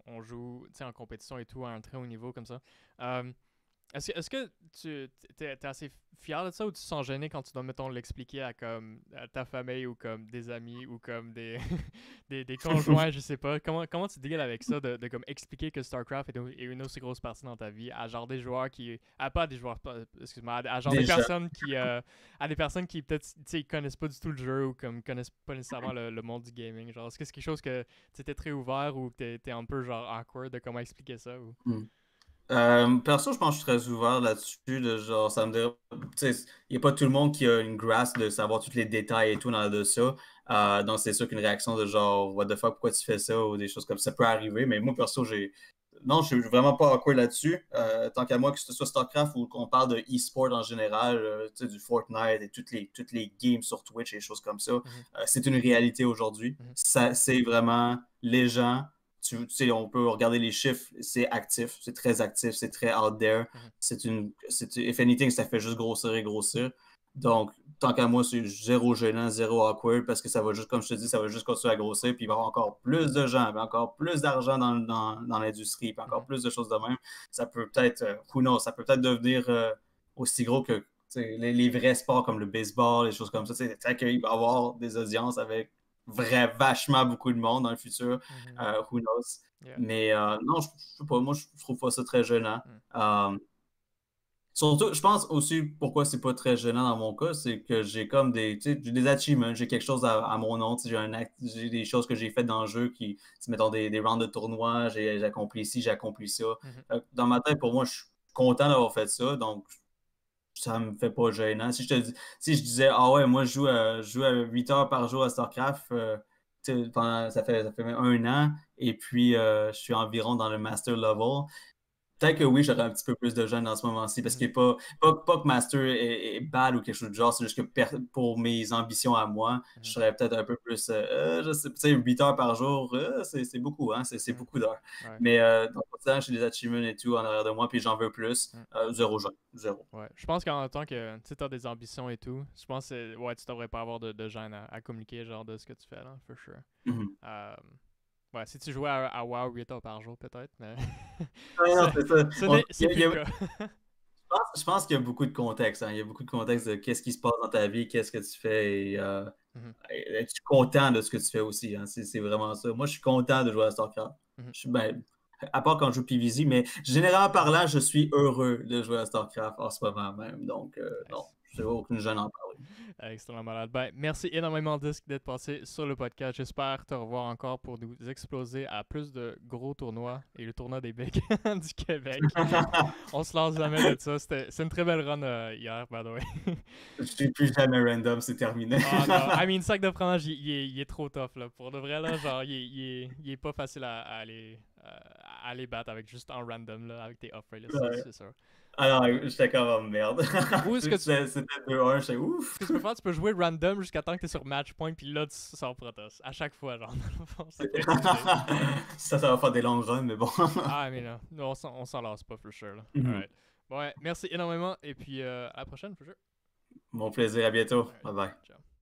on, joue en compétition et tout à un très haut niveau comme ça, um, est-ce que, est que tu es, assez fier de ça ou tu sens gêné quand tu dois, mettons, l'expliquer à comme à ta famille ou comme des amis ou comme des, (laughs) des, conjoints, je sais pas. Comment, comment tu dégales avec ça de, de comme expliquer que StarCraft est, une aussi grosse partie dans ta vie à genre des joueurs qui. à pas des joueurs, excuse-moi, à, genre des, personnes qui. Euh, à des personnes qui peut-être connaissent pas du tout le jeu ou comme connaissent pas nécessairement le, le monde du gaming. Genre, est-ce que c'est quelque chose que tu étais très ouvert ou que tu étais un peu genre awkward de comment expliquer ça ou. Hmm. Euh, perso, je pense que je suis très ouvert là-dessus. De genre, ça me Il n'y a pas tout le monde qui a une grâce de savoir tous les détails et tout dans le ça. Euh, donc, c'est sûr qu'une réaction de genre, what the fuck, pourquoi tu fais ça ou des choses comme ça peut arriver. Mais moi, perso, j'ai. Non, je suis vraiment pas quoi là-dessus. Euh, tant qu'à moi, que ce soit StarCraft ou qu'on parle de e-sport en général, du Fortnite et toutes les, toutes les games sur Twitch et choses comme ça, mhm. c'est une réalité aujourd'hui. Mhm. Ça, c'est vraiment les gens tu, on peut regarder les chiffres, c'est actif, c'est très actif, c'est très out there. Mhm. C'est une, c'est if anything, ça fait juste grossir et grossir. Donc, tant qu'à moi, c'est zéro gênant, zéro awkward, parce que ça va juste, comme je te dis, ça va juste continuer à grossir, puis il va y avoir encore plus de gens, encore plus d'argent dans, l'industrie, puis encore mhm. plus de choses de même. Ça peut peut-être, euh, who knows, ça peut peut-être devenir euh, aussi gros que les, les, vrais sports comme le baseball, les choses comme ça. C'est-à-dire qu'il va avoir des audiences avec vrai, vachement beaucoup de monde dans le futur. Mhm. Euh, who knows? Mais euh, non, je, ne sais pas, moi je trouve pas ça très gênant. Mm. Euh, surtout, je pense aussi pourquoi c'est pas très gênant dans mon cas, c'est que j'ai comme des, des achievements, j'ai quelque chose à, mon nom, j'ai des choses que j'ai faites dans le jeu qui, mettons des, des rounds de tournoi, j'ai accompli ci, j'ai accompli ça. Mm-hmm. Dans ma tête, pour moi, je suis content d'avoir fait ça, donc ça me fait pas gênant. Si je, disais, ah ouais, moi, je joue, 8 euh, heures par jour à StarCraft, euh, ça, fait, un an, et puis euh, je suis environ dans le master level que oui, j'aurais un petit peu plus de jeunes en ce moment-ci parce que pas, pas, que Master et ball bad ou quelque chose du genre, c'est juste que pour mes ambitions à moi, je serais peut-être un peu plus. Euh, euh, je sais, 8 heures par jour, euh, c'est beaucoup, hein, c'est mm. beaucoup d'heures. Mais euh, temps, temps, j'ai des achievements et tout en arrière de moi, puis j'en veux plus. Mm. zéro jeune, zéro. Ouais. Je pense qu'en tant que tu as des ambitions et tout, je pense que ouais, tu devrais pas avoir de, jeunes à, communiquer genre de ce que tu fais, là, for sure. Mm-hmm. Ouais, si tu jouais à, WoW 8 heures par jour, peut-être, mais. (laughs) non, c'est ça. Je pense, qu'il y a beaucoup de contexte. Hein. Il y a beaucoup de contexte de qu'est-ce qui se passe dans ta vie, qu'est-ce que tu fais et euh, mmh es content de ce que tu fais aussi. Hein? C'est vraiment ça. Moi, je suis content de jouer à StarCraft. Mmh ben, à part quand je joue PVZ, mais généralement parlant, je suis heureux de jouer à StarCraft en ce moment même. Donc, euh, non. Je aucune en parler. Ah, extrêmement malade. Ben, merci énormément, Disc d'être passé sur le podcast. J'espère te revoir encore pour nous exploser à plus de gros tournois et le tournoi des becs (laughs) du Québec. (laughs) On se lance jamais de ça. C'est une très belle run euh, hier, by the way. Je suis plus jamais random, c'est terminé. ah, non. (laughs) I mean, sac de fromage, il, est, trop tough. Là. Pour de vrai, là, genre, il, n'est est, il est pas facile à, euh, aller, battre avec juste en random, là, avec tes off c'est sûr. Alors, ah j'étais comme oh, merde. Où est-ce que (laughs) C'était 2-1, j'étais ouf. Ce que tu peux faire, tu peux jouer random jusqu'à temps que t'es sur match point, puis là, tu sors Protoss. À chaque fois, genre. (laughs) ça, ça va faire des longs runs, mais bon. ah, (laughs) mais là, on s'en lasse pas, for sure. Là. Mhm. Bon, ouais, merci énormément, et puis euh, à la prochaine, for sure. Mon plaisir, à bientôt. Bye bye. Ciao.